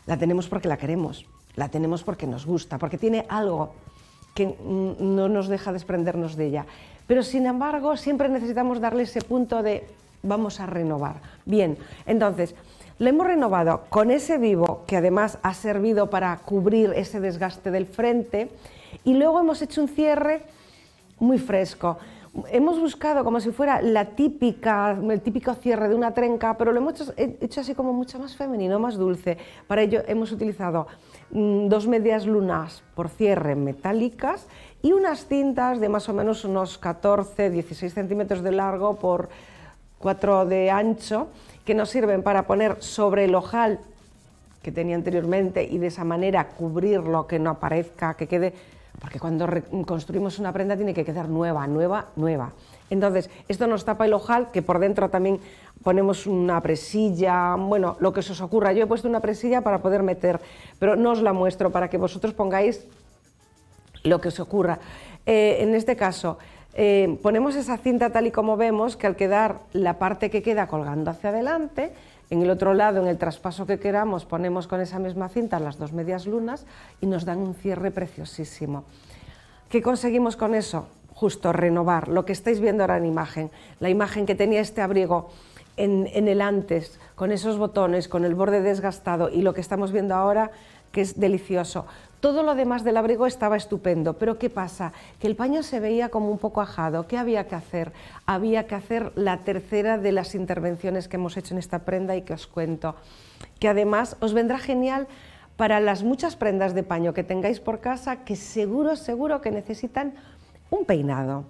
la tenemos porque la queremos, la tenemos porque nos gusta, porque tiene algo que mm, no nos deja desprendernos de ella. Pero sin embargo, siempre necesitamos darle ese punto de vamos a renovar. Bien, entonces, lo hemos renovado con ese vivo que además ha servido para cubrir ese desgaste del frente y luego hemos hecho un cierre muy fresco. Hemos buscado como si fuera la típica, el típico cierre de una trenca, pero lo hemos hecho, así como mucho más femenino, más dulce. Para ello hemos utilizado mm, dos medias lunas por cierre metálicas y unas cintas de más o menos unos 14-16 centímetros de largo por 4 de ancho que nos sirven para poner sobre el ojal que tenía anteriormente y de esa manera cubrirlo, que no aparezca, que quede, porque cuando construimos una prenda tiene que quedar nueva, nueva, nueva. Entonces, esto nos tapa el ojal, que por dentro también ponemos una presilla, bueno, lo que se os ocurra. Yo he puesto una presilla para poder meter, pero no os la muestro para que vosotros pongáis lo que os ocurra. Eh, en este caso, eh, ponemos esa cinta tal y como vemos, que al quedar la parte que queda colgando hacia adelante, en el otro lado, en el traspaso que queramos, ponemos con esa misma cinta las dos medias lunas y nos dan un cierre preciosísimo. ¿Qué conseguimos con eso? Justo renovar lo que estáis viendo ahora en imagen, la imagen que tenía este abrigo en el antes, con esos botones, con el borde desgastado y lo que estamos viendo ahora, que es delicioso. Todo lo demás del abrigo estaba estupendo, pero ¿qué pasa? Que el paño se veía como un poco ajado. ¿Qué había que hacer? Había que hacer la tercera de las intervenciones que hemos hecho en esta prenda y que os cuento, que además os vendrá genial para las muchas prendas de paño que tengáis por casa que seguro, seguro que necesitan un peinado.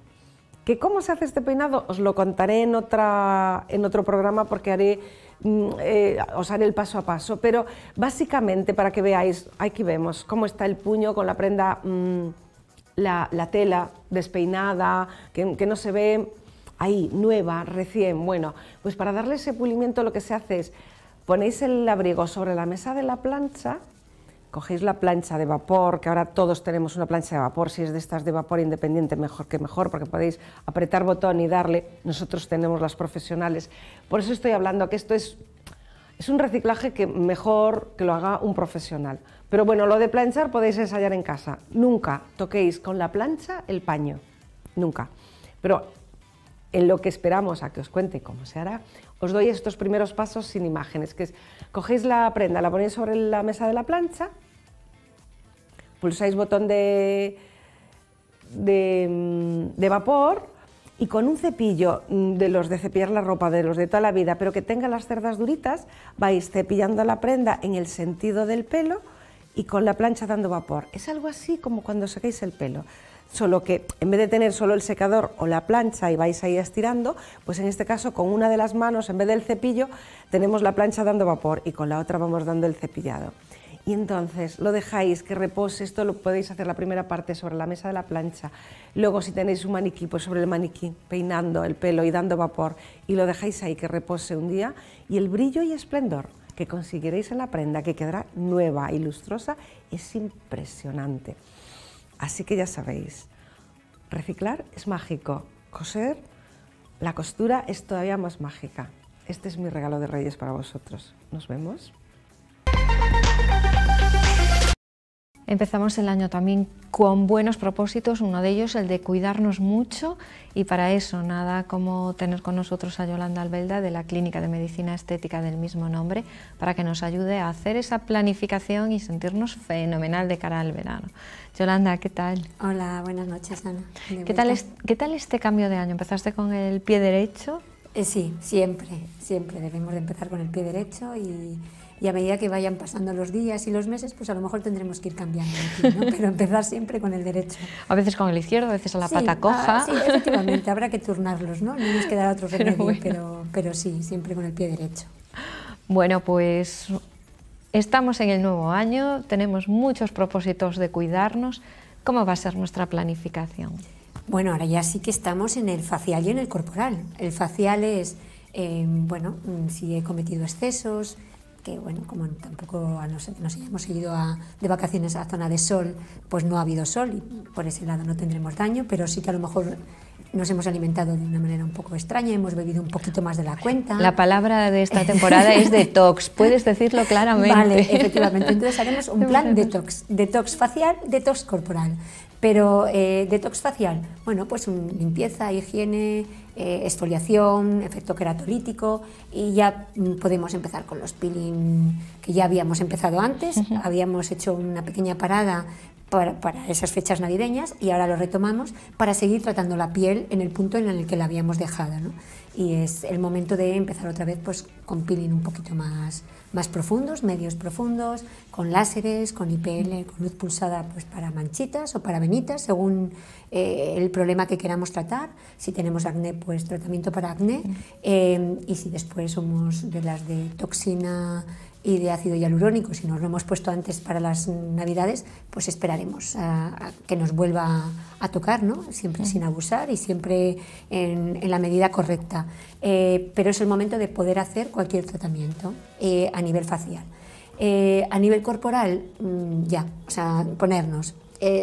¿Que ¿Cómo se hace este peinado? Os lo contaré en, otra, en otro programa porque haré Mm, eh, os haré el paso a paso, pero básicamente para que veáis, aquí vemos cómo está el puño con la prenda, mm, la, tela despeinada, que, que no se ve ahí, nueva, recién. Bueno, pues para darle ese pulimiento lo que se hace es ponéis el abrigo sobre la mesa de la plancha cogéis la plancha de vapor, que ahora todos tenemos una plancha de vapor, si es de estas de vapor independiente, mejor que mejor, porque podéis apretar botón y darle, nosotros tenemos las profesionales. Por eso estoy hablando que esto es, es un reciclaje que mejor que lo haga un profesional. Pero bueno, lo de planchar podéis ensayar en casa. Nunca toquéis con la plancha el paño, nunca. Pero en lo que esperamos a que os cuente cómo se hará, os doy estos primeros pasos sin imágenes, que es cogéis la prenda, la ponéis sobre la mesa de la plancha pulsáis botón mm, de, vapor y con un cepillo mm, de los de cepillar la ropa, de los de toda la vida, pero que tenga las cerdas duritas, vais cepillando la prenda en el sentido del pelo y con la plancha dando vapor. Es algo así como cuando secáis el pelo, solo que en vez de tener solo el secador o la plancha y vais ahí estirando, pues en este caso con una de las manos, en vez del cepillo, tenemos la plancha dando vapor y con la otra vamos dando el cepillado y entonces lo dejáis que repose, esto lo podéis hacer la primera parte sobre la mesa de la plancha, luego si tenéis un maniquí, pues sobre el maniquí, peinando el pelo y dando vapor, y lo dejáis ahí que repose un día, y el brillo y esplendor que conseguiréis en la prenda, que quedará nueva y lustrosa, es impresionante. Así que ya sabéis, reciclar es mágico, coser, la costura es todavía más mágica. Este es mi regalo de Reyes para vosotros. Nos vemos. Empezamos el año también con buenos propósitos, uno de ellos el de cuidarnos mucho y para eso nada como tener con nosotros a Yolanda Albelda de la Clínica de Medicina Estética del mismo nombre para que nos ayude a hacer esa planificación y sentirnos fenomenal de cara al verano. Yolanda, ¿qué tal? Hola, buenas noches Ana. ¿Qué tal, es, ¿Qué tal este cambio de año? ¿Empezaste con el pie derecho? Eh, sí, siempre, siempre debemos de empezar con el pie derecho y y a medida que vayan pasando los días y los meses, pues a lo mejor tendremos que ir cambiando, ¿no? pero empezar siempre con el derecho. A veces con el izquierdo, a veces a la pata coja. sí, efectivamente, habrá que turnarlos, ¿no? No nos quedará otro remedio, pero, pero, sí, siempre con el pie derecho. Bueno, pues estamos en el nuevo año, tenemos muchos propósitos de cuidarnos. ¿Cómo va a ser nuestra planificación? Bueno, ahora ya sí que estamos en el facial y en el corporal. El facial es, eh, bueno, mm, si he cometido excesos, que bueno, como tampoco nos ido de vacaciones a la zona de sol, pues no ha habido sol y por ese lado no tendremos daño, pero sí que a lo mejor nos hemos alimentado de una manera un poco extraña, hemos bebido un poquito más de la cuenta. La palabra de esta temporada es detox, puedes decirlo claramente. Vale, efectivamente. Entonces haremos un plan detox, detox facial, detox corporal. Pero eh, detox facial, bueno, pues limpieza, higiene, eh, exfoliación, efecto queratolítico y ya podemos empezar con los peeling que ya habíamos empezado antes, habíamos hecho una pequeña parada para, esas fechas navideñas y ahora lo retomamos para seguir tratando la piel en el punto en el que la habíamos dejado y es el momento de empezar otra vez pues, con peeling un poquito más, más profundos, medios profundos, con láseres, con IPL, con luz pulsada pues, para manchitas o para venitas, según eh, el problema que queramos tratar. Si tenemos acné, pues tratamiento para acné. Eh, y si después somos de las de toxina y de ácido hialurónico, si nos lo hemos puesto antes para las navidades, pues esperaremos que nos vuelva a tocar, ¿no? siempre sin abusar y siempre en, la medida correcta. Eh, pero es el momento de poder hacer cualquier tratamiento eh, a nivel facial. Eh, a nivel corporal, mm, ya, o sea, ponernos.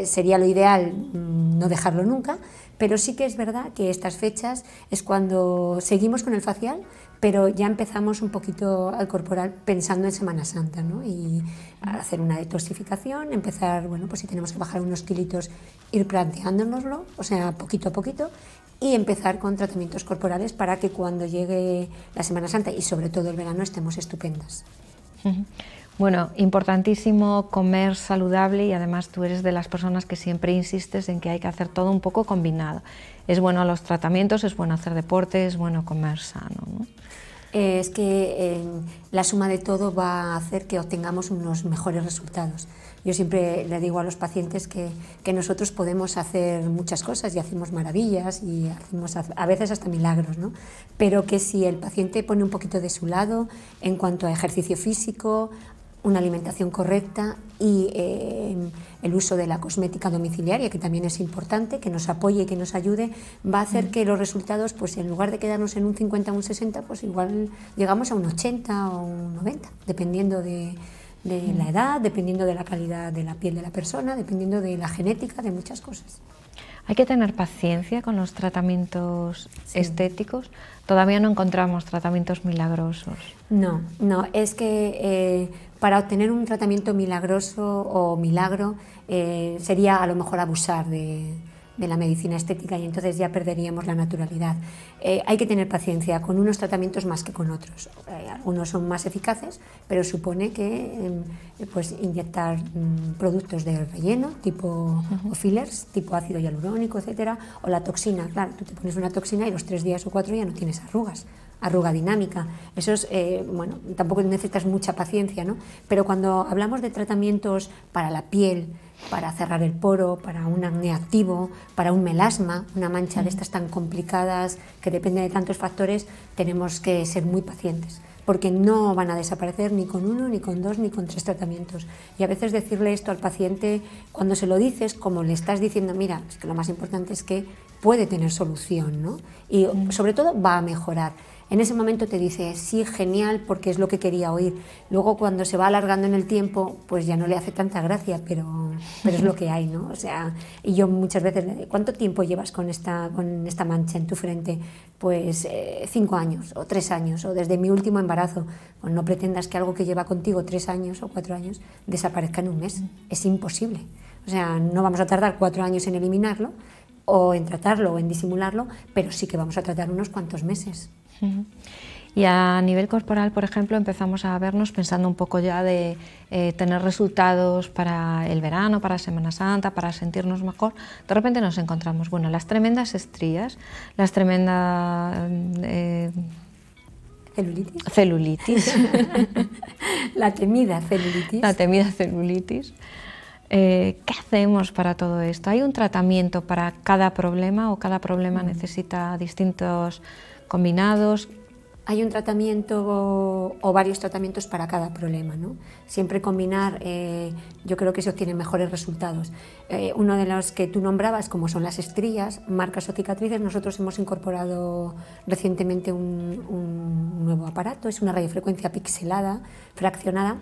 sería lo ideal mm, no dejarlo nunca, pero sí que es verdad que estas fechas es cuando seguimos con el facial, pero ya empezamos un poquito al corporal pensando en Semana Santa, ¿no? Y hacer una detoxificación, empezar, bueno, pues si tenemos que bajar unos kilitos, ir planteándonoslo, o sea, poquito a poquito, y empezar con tratamientos corporales para que cuando llegue la Semana Santa y sobre todo el verano estemos estupendas. Bueno, importantísimo comer saludable y además tú eres de las personas que siempre insistes en que hay que hacer todo un poco combinado. Es bueno los tratamientos, es bueno hacer deporte, es bueno comer sano. ¿no? Eh, es que eh, la suma de todo va a hacer que obtengamos unos mejores resultados. Yo siempre le digo a los pacientes que, nosotros podemos hacer muchas cosas y hacemos maravillas y hacemos a veces hasta milagros, ¿no? pero que si el paciente pone un poquito de su lado en cuanto a ejercicio físico, una alimentación correcta y eh, el uso de la cosmética domiciliaria, que también es importante, que nos apoye y que nos ayude, va a hacer que los resultados, pues en lugar de quedarnos en un 50 o un 60, pues igual llegamos a un 80 o un 90, dependiendo de, la edad, dependiendo de la calidad de la piel de la persona, dependiendo de la genética, de muchas cosas. Hay que tener paciencia con los tratamientos estéticos. Todavía no encontramos tratamientos milagrosos. No, no, es que eh, para obtener un tratamiento milagroso o milagro eh, sería a lo mejor abusar de, la medicina estética y entonces ya perderíamos la naturalidad. Eh, hay que tener paciencia con unos tratamientos más que con otros. Eh, algunos son más eficaces, pero supone que em, pues inyectar mm, productos de relleno, tipo o fillers, tipo ácido hialurónico, etcétera, o la toxina. Claro, tú te pones una toxina y los tres días o cuatro ya no tienes arrugas arruga dinámica. Eso es, eh, bueno, tampoco necesitas mucha paciencia, ¿no? Pero cuando hablamos de tratamientos para la piel, para cerrar el poro, para un acné activo, para un melasma, una mancha de mm. estas tan complicadas que depende de tantos factores, tenemos que ser muy pacientes porque no van a desaparecer ni con uno, ni con dos, ni con tres tratamientos. Y a veces decirle esto al paciente, cuando se lo dices, como le estás diciendo, mira, es que lo más importante es que puede tener solución, ¿no? Y sobre todo va a mejorar. En ese momento te dice, sí, genial, porque es lo que quería oír. Luego cuando se va alargando en el tiempo, pues ya no le hace tanta gracia, pero, pero es lo que hay, ¿no? O sea, y yo muchas veces, ¿cuánto tiempo llevas con esta, con esta mancha en tu frente? Pues eh, cinco años o tres años, o desde mi último embarazo. Pues no pretendas que algo que lleva contigo tres años o cuatro años desaparezca en un mes. Es imposible. O sea, no vamos a tardar cuatro años en eliminarlo o en tratarlo o en disimularlo, pero sí que vamos a tratar unos cuantos meses. Y a nivel corporal, por ejemplo, empezamos a vernos pensando un poco ya de eh, tener resultados para el verano, para Semana Santa, para sentirnos mejor. De repente nos encontramos, bueno, las tremendas estrías, las tremendas... Eh, celulitis. Celulitis. La temida celulitis. La temida celulitis. Eh, ¿Qué hacemos para todo esto? ¿Hay un tratamiento para cada problema o cada problema mm. necesita distintos combinados. Hay un tratamiento o varios tratamientos para cada problema. ¿no? Siempre combinar, eh, yo creo que se obtienen mejores resultados. Eh, uno de los que tú nombrabas, como son las estrías, marcas o cicatrices, nosotros hemos incorporado recientemente un nuevo aparato, es una radiofrecuencia pixelada, fraccionada,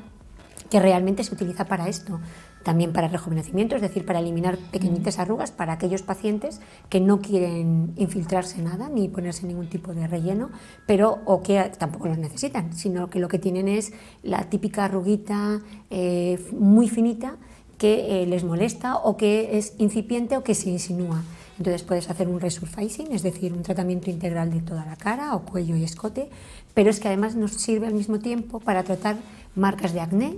que realmente se utiliza para esto también para rejuvenecimiento, es decir, para eliminar pequeñitas arrugas para aquellos pacientes que no quieren infiltrarse nada ni ponerse ningún tipo de relleno, pero o que tampoco los necesitan, sino que lo que tienen es la típica arruguita eh, muy finita que eh, les molesta o que es incipiente o que se insinúa. Entonces puedes hacer un resurfacing, es decir, un tratamiento integral de toda la cara o cuello y escote, pero es que además nos sirve al mismo tiempo para tratar marcas de acné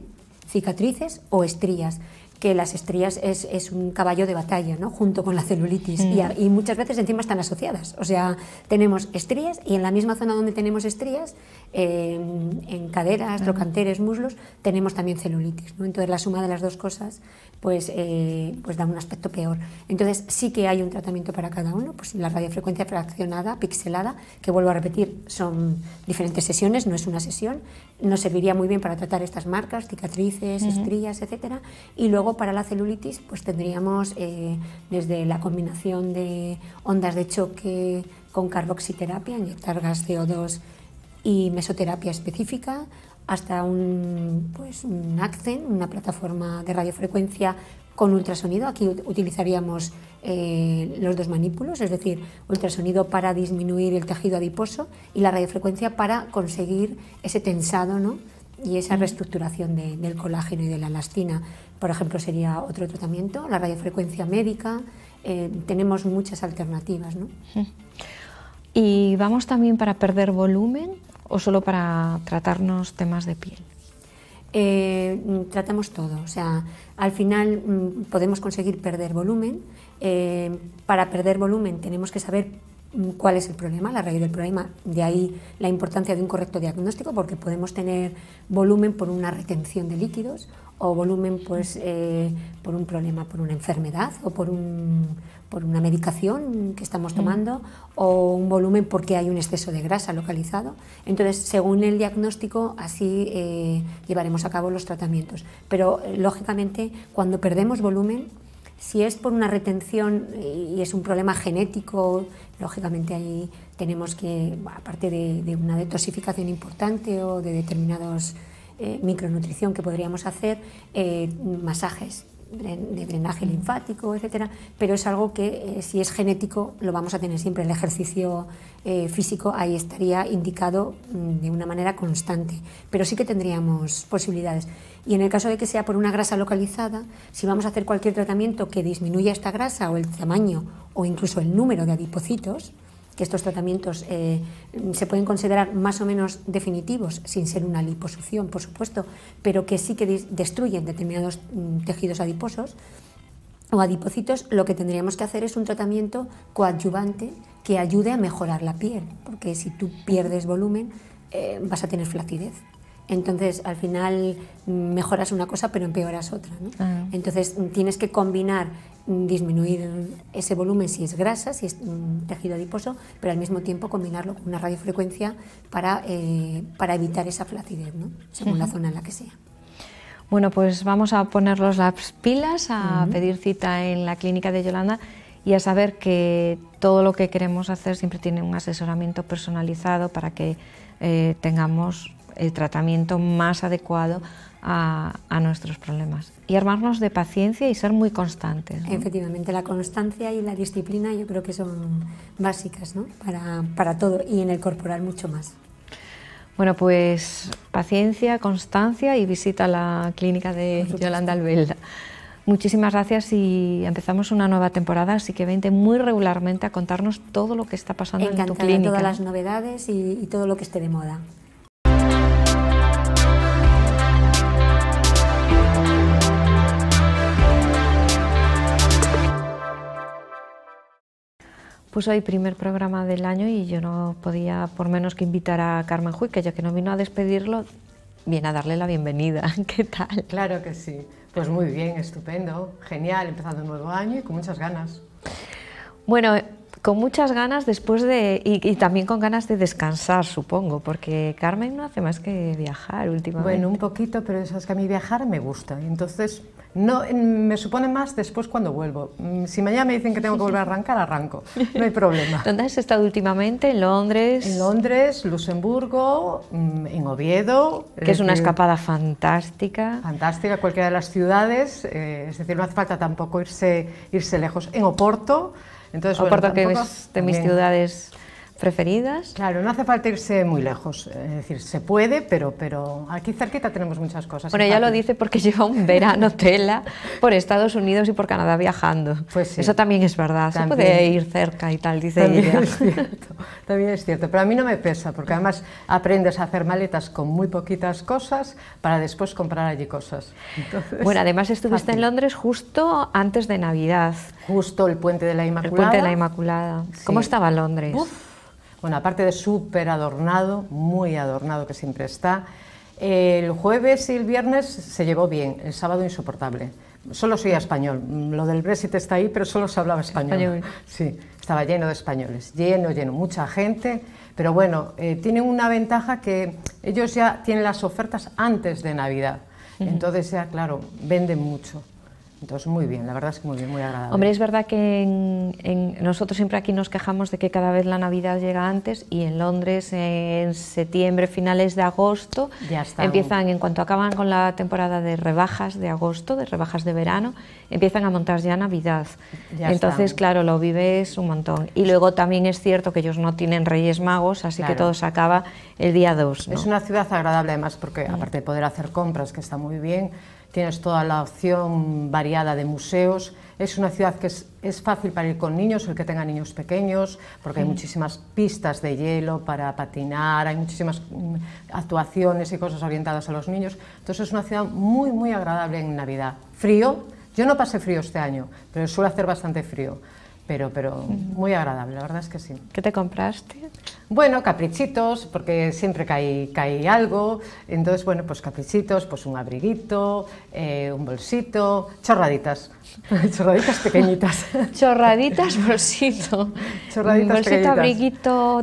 cicatrices o estrías que las estrías es, un caballo de batalla, ¿no? junto con la celulitis, mm. y, y, muchas veces encima están asociadas. O sea, tenemos estrías y en la misma zona donde tenemos estrías en caderas, trocanteres, muslos, tenemos también celulitis. Entonces la suma de las dos cosas pues, eh, pues da un aspecto peor. Entonces sí que hay un tratamiento para cada uno, pues la radiofrecuencia fraccionada, pixelada, que vuelvo a repetir, son diferentes sesiones, no es una sesión, nos serviría muy bien para tratar estas marcas, cicatrices, estrellas, estrías, etcétera, y luego para la celulitis pues tendríamos eh, desde la combinación de ondas de choque con carboxiterapia, inyectar gas CO2 y mesoterapia específica hasta un, pues, un accent, una plataforma de radiofrecuencia con ultrasonido. Aquí utilizaríamos eh, los dos manípulos, es decir, ultrasonido para disminuir el tejido adiposo y la radiofrecuencia para conseguir ese tensado y esa reestructuración del colágeno y de la elastina. Por ejemplo, sería otro tratamiento, la radiofrecuencia médica. Eh, tenemos muchas alternativas. ¿no? Y vamos también para perder volumen o solo para tratarnos temas de piel? Eh, tratamos todo, o sea, al final mm, podemos conseguir perder volumen. Eh, para perder volumen tenemos que saber mm, cuál es el problema, la raíz del problema, de ahí la importancia de un correcto diagnóstico, porque podemos tener volumen por una retención de líquidos o volumen pues, eh, por un problema, por una enfermedad o por, un, por una medicación que estamos mm. tomando, o un volumen porque hay un exceso de grasa localizado. Entonces, según el diagnóstico, así eh, llevaremos a cabo los tratamientos. Pero, lógicamente, cuando perdemos volumen, si es por una retención eh, y es un problema genético, lógicamente ahí tenemos que, aparte de, de una detoxificación importante o de determinados eh, micronutrición que podríamos hacer, eh, masajes de drenaje linfático, etcétera, pero es algo que eh, si es genético lo vamos a tener siempre. El ejercicio físico ahí estaría indicado mm, de una manera constante, pero sí que tendríamos posibilidades. Y en el caso de que sea por una grasa localizada, si vamos a hacer cualquier tratamiento que disminuya esta grasa o el tamaño o incluso el número de adipocitos, que estos tratamientos eh, se pueden considerar más o menos definitivos, sin ser una liposucción, por supuesto, pero que sí que destruyen determinados mm, tejidos adiposos o adipocitos, lo que tendríamos que hacer es un tratamiento coadyuvante que ayude a mejorar la piel, porque si tú pierdes volumen eh, vas a tener flacidez. Entonces, al final mejoras una cosa pero empeoras otra. Ah. Entonces, tienes que combinar mm, disminuir ese volumen si es grasa, si es mm, tejido adiposo, pero al mismo tiempo combinarlo con una radiofrecuencia para, eh, evitar esa flacidez, según la zona en la que sea. Bueno, pues vamos a ponernos las pilas, a pedir cita en la clínica de Yolanda y a saber que todo lo que queremos hacer siempre tiene un asesoramiento personalizado para que eh, tengamos el tratamiento más adecuado a, a, nuestros problemas. Y armarnos de paciencia y ser muy constantes. Efectivamente, la constancia y la disciplina yo creo que son básicas ¿no? para, todo y en el corporal mucho más. Bueno, pues paciencia, constancia y visita a la clínica de Yolanda Albelda. Muchísimas gracias y empezamos una nueva temporada, así que vente muy regularmente a contarnos todo lo que está pasando en tu clínica. todas las novedades y todo lo que esté de moda. Pues hoy primer programa del año y yo no podía por menos que invitar a Carmen Juy, que ya que no vino a despedirlo, viene a darle la bienvenida. ¿Qué tal? Claro que sí. Pues muy bien, estupendo, genial, empezando un nuevo año y con muchas ganas. Bueno, con muchas ganas después de, y, también con ganas de descansar, supongo, porque Carmen no hace más que viajar últimamente. Bueno, un poquito, pero eso es que a mí viajar me gusta, entonces no, me supone más después cuando vuelvo. Mm, si mañana me dicen que tengo que volver a arrancar, arranco, no hay problema. ¿Dónde has estado últimamente? ¿En Londres? En Londres, Luxemburgo, mm, en Oviedo. Que es una eh, escapada fantástica. Fantástica, cualquiera de las ciudades, eh, es decir, no hace falta tampoco irse, irse lejos. En Oporto. Entonces, bueno, Oporto, tampoco... que es de mis ciudades preferidas? Claro, no hace falta irse muy lejos, es decir, se puede, pero, pero aquí cerquita tenemos muchas cosas. Bueno, ella lo dice porque lleva un verano tela por Estados Unidos y por Canadá viajando. Pues sí. Eso también es verdad, se puede ir cerca y tal, dice también Es cierto, también es cierto, pero a mí no me pesa, porque además aprendes a hacer maletas con muy poquitas cosas para después comprar allí cosas. bueno, además estuviste en Londres justo antes de Navidad. Justo el puente de la Inmaculada. de la Inmaculada. ¿Cómo estaba Londres? Bueno, aparte de súper adornado, muy adornado que siempre está, el jueves y el viernes se llevó bien, el sábado insoportable. Solo soy español, mm, lo del Brexit está ahí, pero solo se hablaba español. Sí, estaba lleno de españoles, lleno, lleno, mucha gente, pero bueno, eh, tienen una ventaja que ellos ya tienen las ofertas antes de Navidad, entonces ya, claro, venden mucho. Entonces, muy bien, la verdad es que muy bien, muy agradable. Hombre, es verdad que nosotros siempre aquí nos quejamos de que cada vez la Navidad llega antes y en Londres en septiembre, finales de agosto, empiezan, en cuanto acaban con la temporada de rebajas de agosto, de rebajas de verano, empiezan a montar ya Navidad. Entonces, claro, lo vives un montón. Y luego también es cierto que ellos no tienen Reyes Magos, así que todo se acaba el día 2. Es una ciudad agradable además porque, mm. aparte de poder hacer compras, que está muy bien, tienes toda la opción variada de museos. Es una ciudad que es, fácil para ir con niños, el que tenga niños pequeños, porque hay muchísimas pistas de hielo para patinar, hay muchísimas mm, actuaciones y cosas orientadas a los niños. Entonces es una ciudad muy, muy agradable en Navidad. Frío, yo no pasé frío este año, pero suele hacer bastante frío pero, pero muy agradable, la verdad es que sí. ¿Qué te compraste? Bueno, caprichitos, porque siempre cae, algo, entonces, bueno, pues caprichitos, pues un abriguito, eh, un bolsito, chorraditas, chorraditas pequeñitas. chorraditas, bolsito. Chorraditas bolsito, abriguito.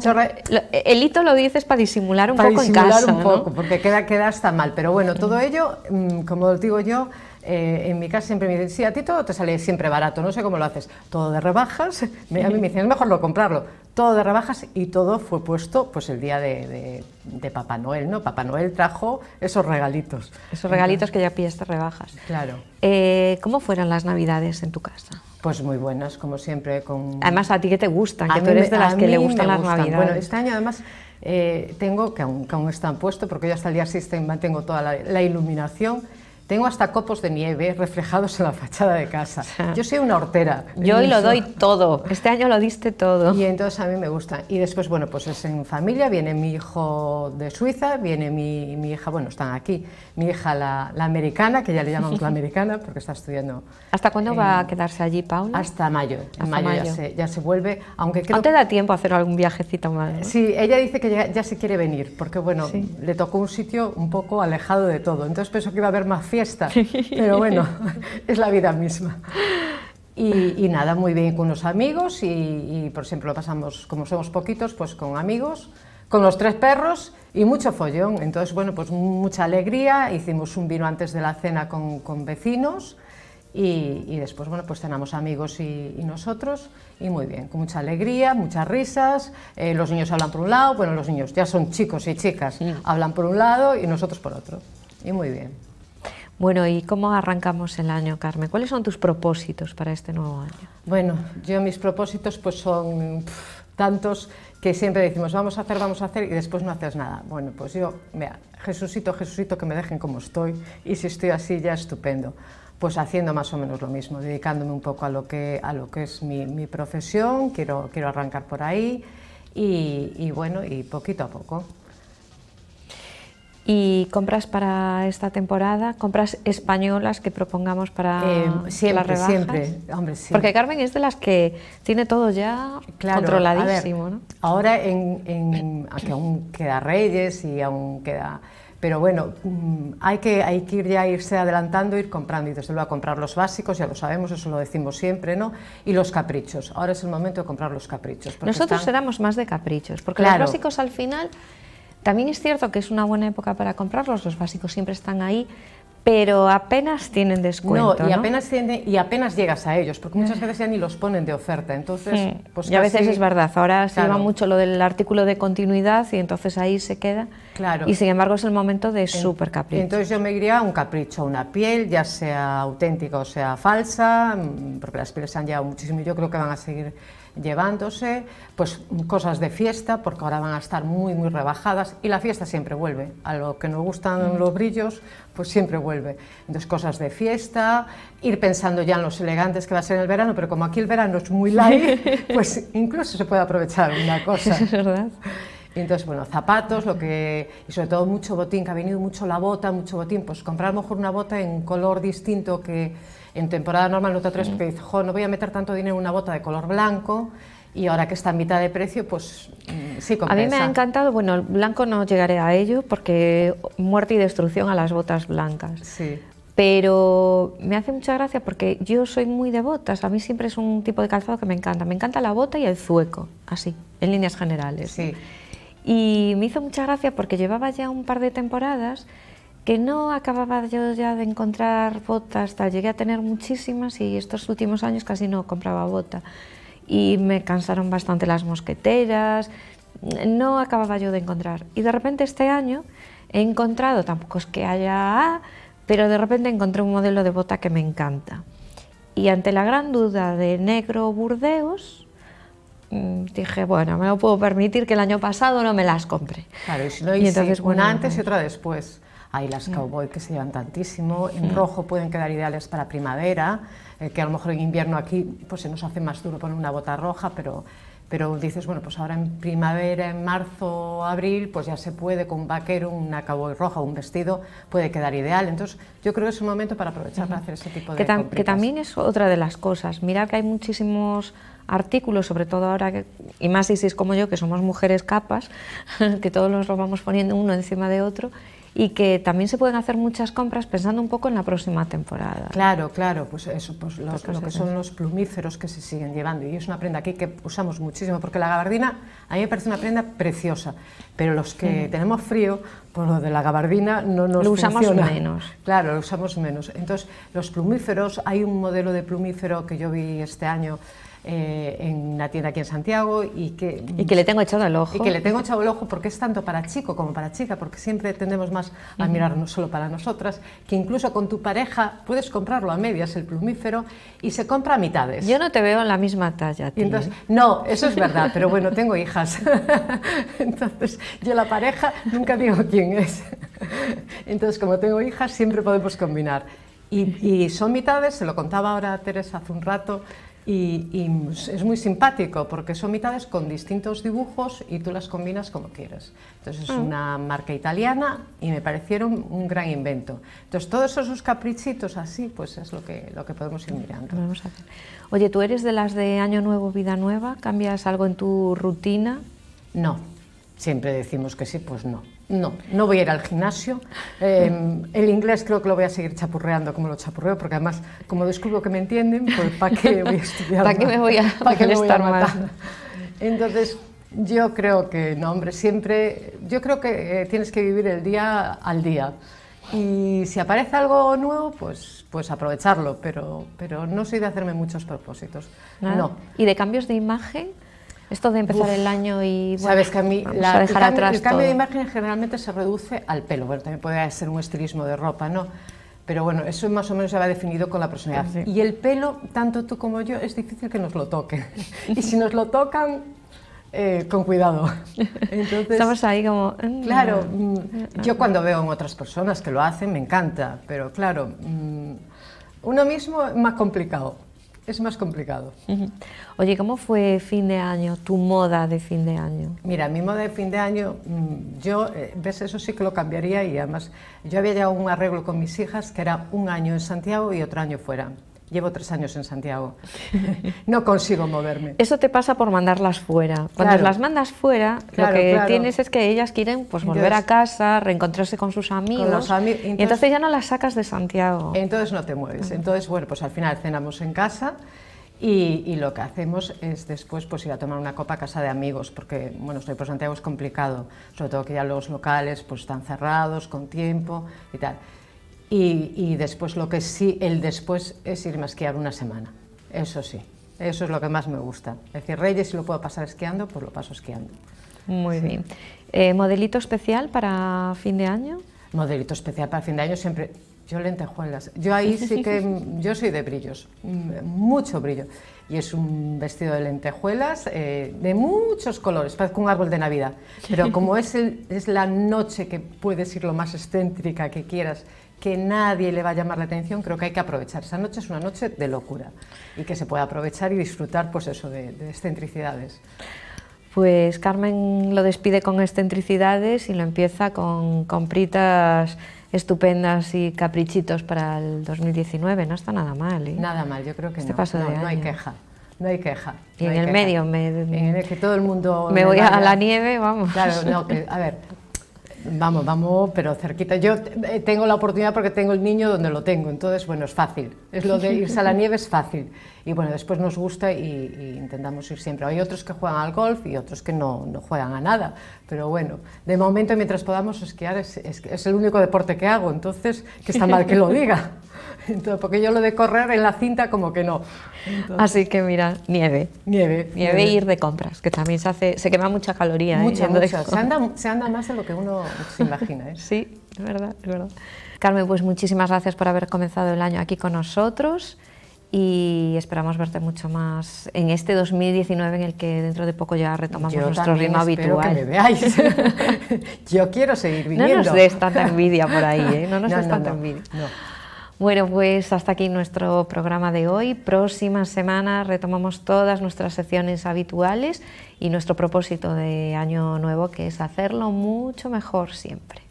El hito lo dices para disimular un poco en casa. Para disimular un poco, porque queda, queda hasta mal, pero bueno, todo ello, mm, como digo yo, eh, en mi casa siempre me dicen, sí, a ti todo te sale siempre barato, no sé cómo lo haces, todo de rebajas, a mí me dicen, es mejor no comprarlo, todo de rebajas y todo fue puesto pues el día de, Papá Noel, ¿no? Papá Noel trajo esos regalitos. Esos regalitos que ya pillaste rebajas. Claro. Eh, ¿Cómo fueron las navidades en tu casa? Pues muy buenas, como siempre. Con... Además, a ti que te gustan, que tú eres de las que le gustan, las navidades. Bueno, este año además eh, tengo, que aún, aún están puestos, porque yo hasta el día 6 tengo toda la, la iluminación, tengo hasta copos de nieve reflejados en la fachada de casa. Yo soy una hortera. Yo hoy lo doy todo. Este año lo diste todo. Y entonces a mí me gusta. Y después, bueno, pues es en familia. Viene mi hijo de Suiza, viene mi, mi hija, bueno, están aquí. Mi hija la, la, americana, que ya le llaman la americana porque está estudiando. ¿Hasta cuándo va a quedarse allí, Paula? Hasta mayo. en mayo, Ya, se, ya, se, vuelve. Aunque ¿No te da tiempo a hacer algún viajecito más? Sí, ella dice que ya, se quiere venir porque, bueno, le tocó un sitio un poco alejado de todo. Entonces pensó que iba a haber más fin fiesta, pero bueno, es la vida misma. Y, nada, muy bien con los amigos y, y, por ejemplo, pasamos, como somos poquitos, pues con amigos, con los tres perros y mucho follón. Entonces, bueno, pues mucha alegría, hicimos un vino antes de la cena con, vecinos y, después, bueno, pues cenamos amigos y, nosotros y muy bien, con mucha alegría, muchas risas, eh, los niños hablan por un lado, bueno, los niños ya son chicos y chicas, hablan por un lado y nosotros por otro. Y muy bien. Bueno, ¿y cómo arrancamos el año, Carmen? ¿Cuáles son tus propósitos para este nuevo año? Bueno, yo mis propósitos pues son tantos que siempre decimos vamos a hacer, vamos a hacer y después no haces nada. Bueno, pues yo, mira, Jesucito, Jesucito, que me dejen como estoy y si estoy así ya estupendo. Pues haciendo más o menos lo mismo, dedicándome un poco a lo que, a lo que es mi, profesión, quiero, quiero arrancar por ahí y bueno, y poquito a poco y compras para esta temporada, compras españolas que propongamos para eh, siempre, Siempre, hombre, Porque Carmen es de las que tiene todo ya controladísimo. Ahora, en, aún queda Reyes y aún queda. Pero bueno, mm, hay que, hay que ir ya irse adelantando, ir comprando y desde luego a comprar los básicos, ya lo sabemos, eso lo decimos siempre, ¿no? Y los caprichos. Ahora es el momento de comprar los caprichos. Nosotros éramos más de caprichos, porque los básicos al final también es cierto que es una buena época para comprarlos, los básicos siempre están ahí, pero apenas tienen descuento. No, y, Apenas y apenas llegas a ellos, porque muchas eh. veces ya ni los ponen de oferta. Entonces, pues y a veces es verdad, ahora se va mucho lo del artículo de continuidad y entonces ahí se queda. Claro. Y sin embargo es el momento de súper capricho. Entonces yo me iría a un capricho, una piel, ya sea auténtica o sea falsa, mm, porque las pieles se han llevado muchísimo y yo creo que van a seguir llevándose pues, cosas de fiesta, porque ahora van a estar muy, muy rebajadas y la fiesta siempre vuelve. A lo que nos gustan mm. los brillos, pues siempre vuelve. Entonces, cosas de fiesta, ir pensando ya en los elegantes que va a ser el verano, pero como aquí el verano es muy light, pues incluso se puede aprovechar una cosa. es verdad. entonces, bueno, zapatos, lo que, y sobre todo mucho botín, que ha venido mucho la bota, mucho botín, pues comprar mejor una bota en color distinto que en temporada normal no te atreves mm. porque no voy a meter tanto dinero en una bota de color blanco y ahora que está a mitad de precio, pues mm, sí compensa. A mí me ha encantado, bueno, el blanco no llegaré a ello porque muerte y destrucción a las botas blancas. Sí. Pero me hace mucha gracia porque yo soy muy de botas, a mí siempre es un tipo de calzado que me encanta. Me encanta la bota y el zueco, así, en líneas generales. Sí. Y me hizo mucha gracia porque llevaba ya un par de temporadas que no acababa yo ya de encontrar botas, hasta llegué a tener muchísimas y estos últimos años casi no compraba bota y me cansaron bastante las mosqueteras, no acababa yo de encontrar. Y de repente este año he encontrado, tampoco es que haya, pero de repente encontré un modelo de bota que me encanta. Y ante la gran duda de negro burdeos, mm, dije, bueno, me lo puedo permitir que el año pasado no me las compre. Claro, y si no, y entonces, una antes y otra después. Hay las cowboy que se llevan tantísimo, en rojo pueden quedar ideales para primavera, eh, que a lo mejor en invierno aquí pues, se nos hace más duro poner una bota roja, pero, pero dices, bueno, pues ahora en primavera, en marzo, abril, pues ya se puede con vaquero, una cowboy roja, un vestido, puede quedar ideal. Entonces, yo creo que es un momento para aprovechar para hacer ese tipo de cosas. Que también es otra de las cosas. mira que hay muchísimos artículos, sobre todo ahora, que, y más si es como yo, que somos mujeres capas, que todos nos los vamos poniendo uno encima de otro, y que también se pueden hacer muchas compras pensando un poco en la próxima temporada. Claro, claro, pues eso, pues lo pues pues que son los plumíferos que se siguen llevando. Y es una prenda aquí que usamos muchísimo, porque la gabardina a mí me parece una prenda preciosa, pero los que tenemos frío, pues lo de la gabardina no nos Lo usamos menos. Claro, lo usamos menos. Entonces, los plumíferos, hay un modelo de plumífero que yo vi este año eh, en una tienda aquí en Santiago y que... Y que le tengo echado el ojo. Y que le tengo echado el ojo porque es tanto para chico como para chica, porque siempre tendemos más a mirarnos solo para nosotras, que incluso con tu pareja puedes comprarlo a medias, el plumífero, y se compra a mitades. Yo no te veo en la misma talla. Tío. entonces, ¿eh? no, eso es verdad, pero bueno, tengo hijas. entonces, yo la pareja nunca digo quién es. entonces, como tengo hijas, siempre podemos combinar. Y, y, son mitades, se lo contaba ahora a Teresa hace un rato, y, pues, es muy simpático porque son mitades con distintos dibujos y tú las combinas como quieras. Entonces es ah. una marca italiana y me parecieron un gran invento. Entonces todos esos caprichitos así, pues es lo que, lo que podemos ir mirando. Oye, ¿tú eres de las de Año Nuevo, Vida Nueva? ¿Cambias algo en tu rutina? No siempre decimos que sí, pues no. No, no voy a ir al gimnasio. Em, el inglés creo que lo voy a seguir chapurreando como lo chapurreo, porque además, como descubro que me entienden, pues ¿para qué voy a estudiar? ¿Para qué me voy a, ¿Para qué Mal. Entonces, yo creo que no, hombre, siempre. Yo creo que eh, tienes que vivir el día al día. Y si aparece algo nuevo, pues, pues aprovecharlo, pero, pero no soy de hacerme muchos propósitos. No. ¿Y de cambios de imagen? Esto de empezar el año y... sabes que a mí la, el, cambio, de imagen generalmente se reduce al pelo. Bueno, también puede ser un estilismo de ropa, ¿no? Pero bueno, eso más o menos se va definido con la personalidad. Y el pelo, tanto tú como yo, es difícil que nos lo toquen. y si nos lo tocan, eh, con cuidado. Estamos ahí como... Mm, claro, mm, mm, yo cuando veo en otras personas que lo hacen, me encanta. Pero claro, uno mismo es más complicado es más complicado. Oye, ¿cómo fue fin de año, tu moda de fin de año? Mira, mi moda de fin de año, mm, yo, eh, ves, eso sí que lo cambiaría y además yo había llegado un arreglo con mis hijas que era un año en Santiago y otro año fuera. Llevo tres años en Santiago. No consigo moverme. Eso te pasa por mandarlas fuera. Cuando las mandas fuera, lo que tienes es que ellas quieren pues, volver a casa, reencontrarse con sus amigos. entonces, y entonces ya no las sacas de Santiago. Entonces no te mueves. Entonces, bueno, pues al final cenamos en casa. Y, lo que hacemos es después pues ir a tomar una copa a casa de amigos, porque bueno, estoy por Santiago es complicado, sobre todo que ya los locales pues están cerrados, con tiempo y tal. Y, después lo que sí, el después es irme a esquiar una semana, eso sí, eso es lo que más me gusta. Es decir, Reyes si lo puedo pasar esquiando, pues lo paso esquiando. Muy bien. Eh, ¿Modelito especial para fin de año? Modelito especial para fin de año siempre, yo lentejuelas, yo ahí sí que, yo soy de brillos, mucho brillo. Y es un vestido de lentejuelas eh, de muchos colores, parece un árbol de Navidad. Pero como es, es la noche que puedes ir lo más excéntrica que quieras que nadie le va a llamar la atención, creo que hay que aprovechar. Esa noche es una noche de locura y que se puede aprovechar y disfrutar pues eso, de, excentricidades. Pues Carmen lo despide con excentricidades y lo empieza con compritas estupendas y caprichitos para el 2019. No está nada mal. ¿eh? Nada mal, yo creo que este no. Paso no, hay queja. No hay queja. y en el medio, me, en el que todo el mundo. Me voy a la nieve, vamos. Claro, no, a ver, Vamos, vamos, pero cerquita. Yo eh, tengo la oportunidad porque tengo el niño donde lo tengo, entonces, bueno, es fácil. Es lo de irse a la nieve es fácil. Y bueno, después nos gusta y, intentamos ir siempre. Hay otros que juegan al golf y otros que no, no juegan a nada, pero bueno, de momento mientras podamos esquiar es, es el único deporte que hago, entonces, que está mal que lo diga porque yo lo de correr en la cinta como que no. Así que mira, nieve. Nieve. Nieve e ir de compras, que también se hace, se quema mucha caloría. ¿eh? Mucha, Se, anda, más de lo que uno se imagina. ¿eh? sí, es verdad, Carmen, pues muchísimas gracias por haber comenzado el año aquí con nosotros y esperamos verte mucho más en este 2019 en el que dentro de poco ya retomamos nuestro ritmo habitual. Que me veáis. Yo quiero seguir viviendo. No nos des tanta envidia por ahí, ¿eh? No nos no, des no, bueno, pues hasta aquí nuestro programa de hoy. Próxima semana retomamos todas nuestras secciones habituales y nuestro propósito de año nuevo, que es hacerlo mucho mejor siempre.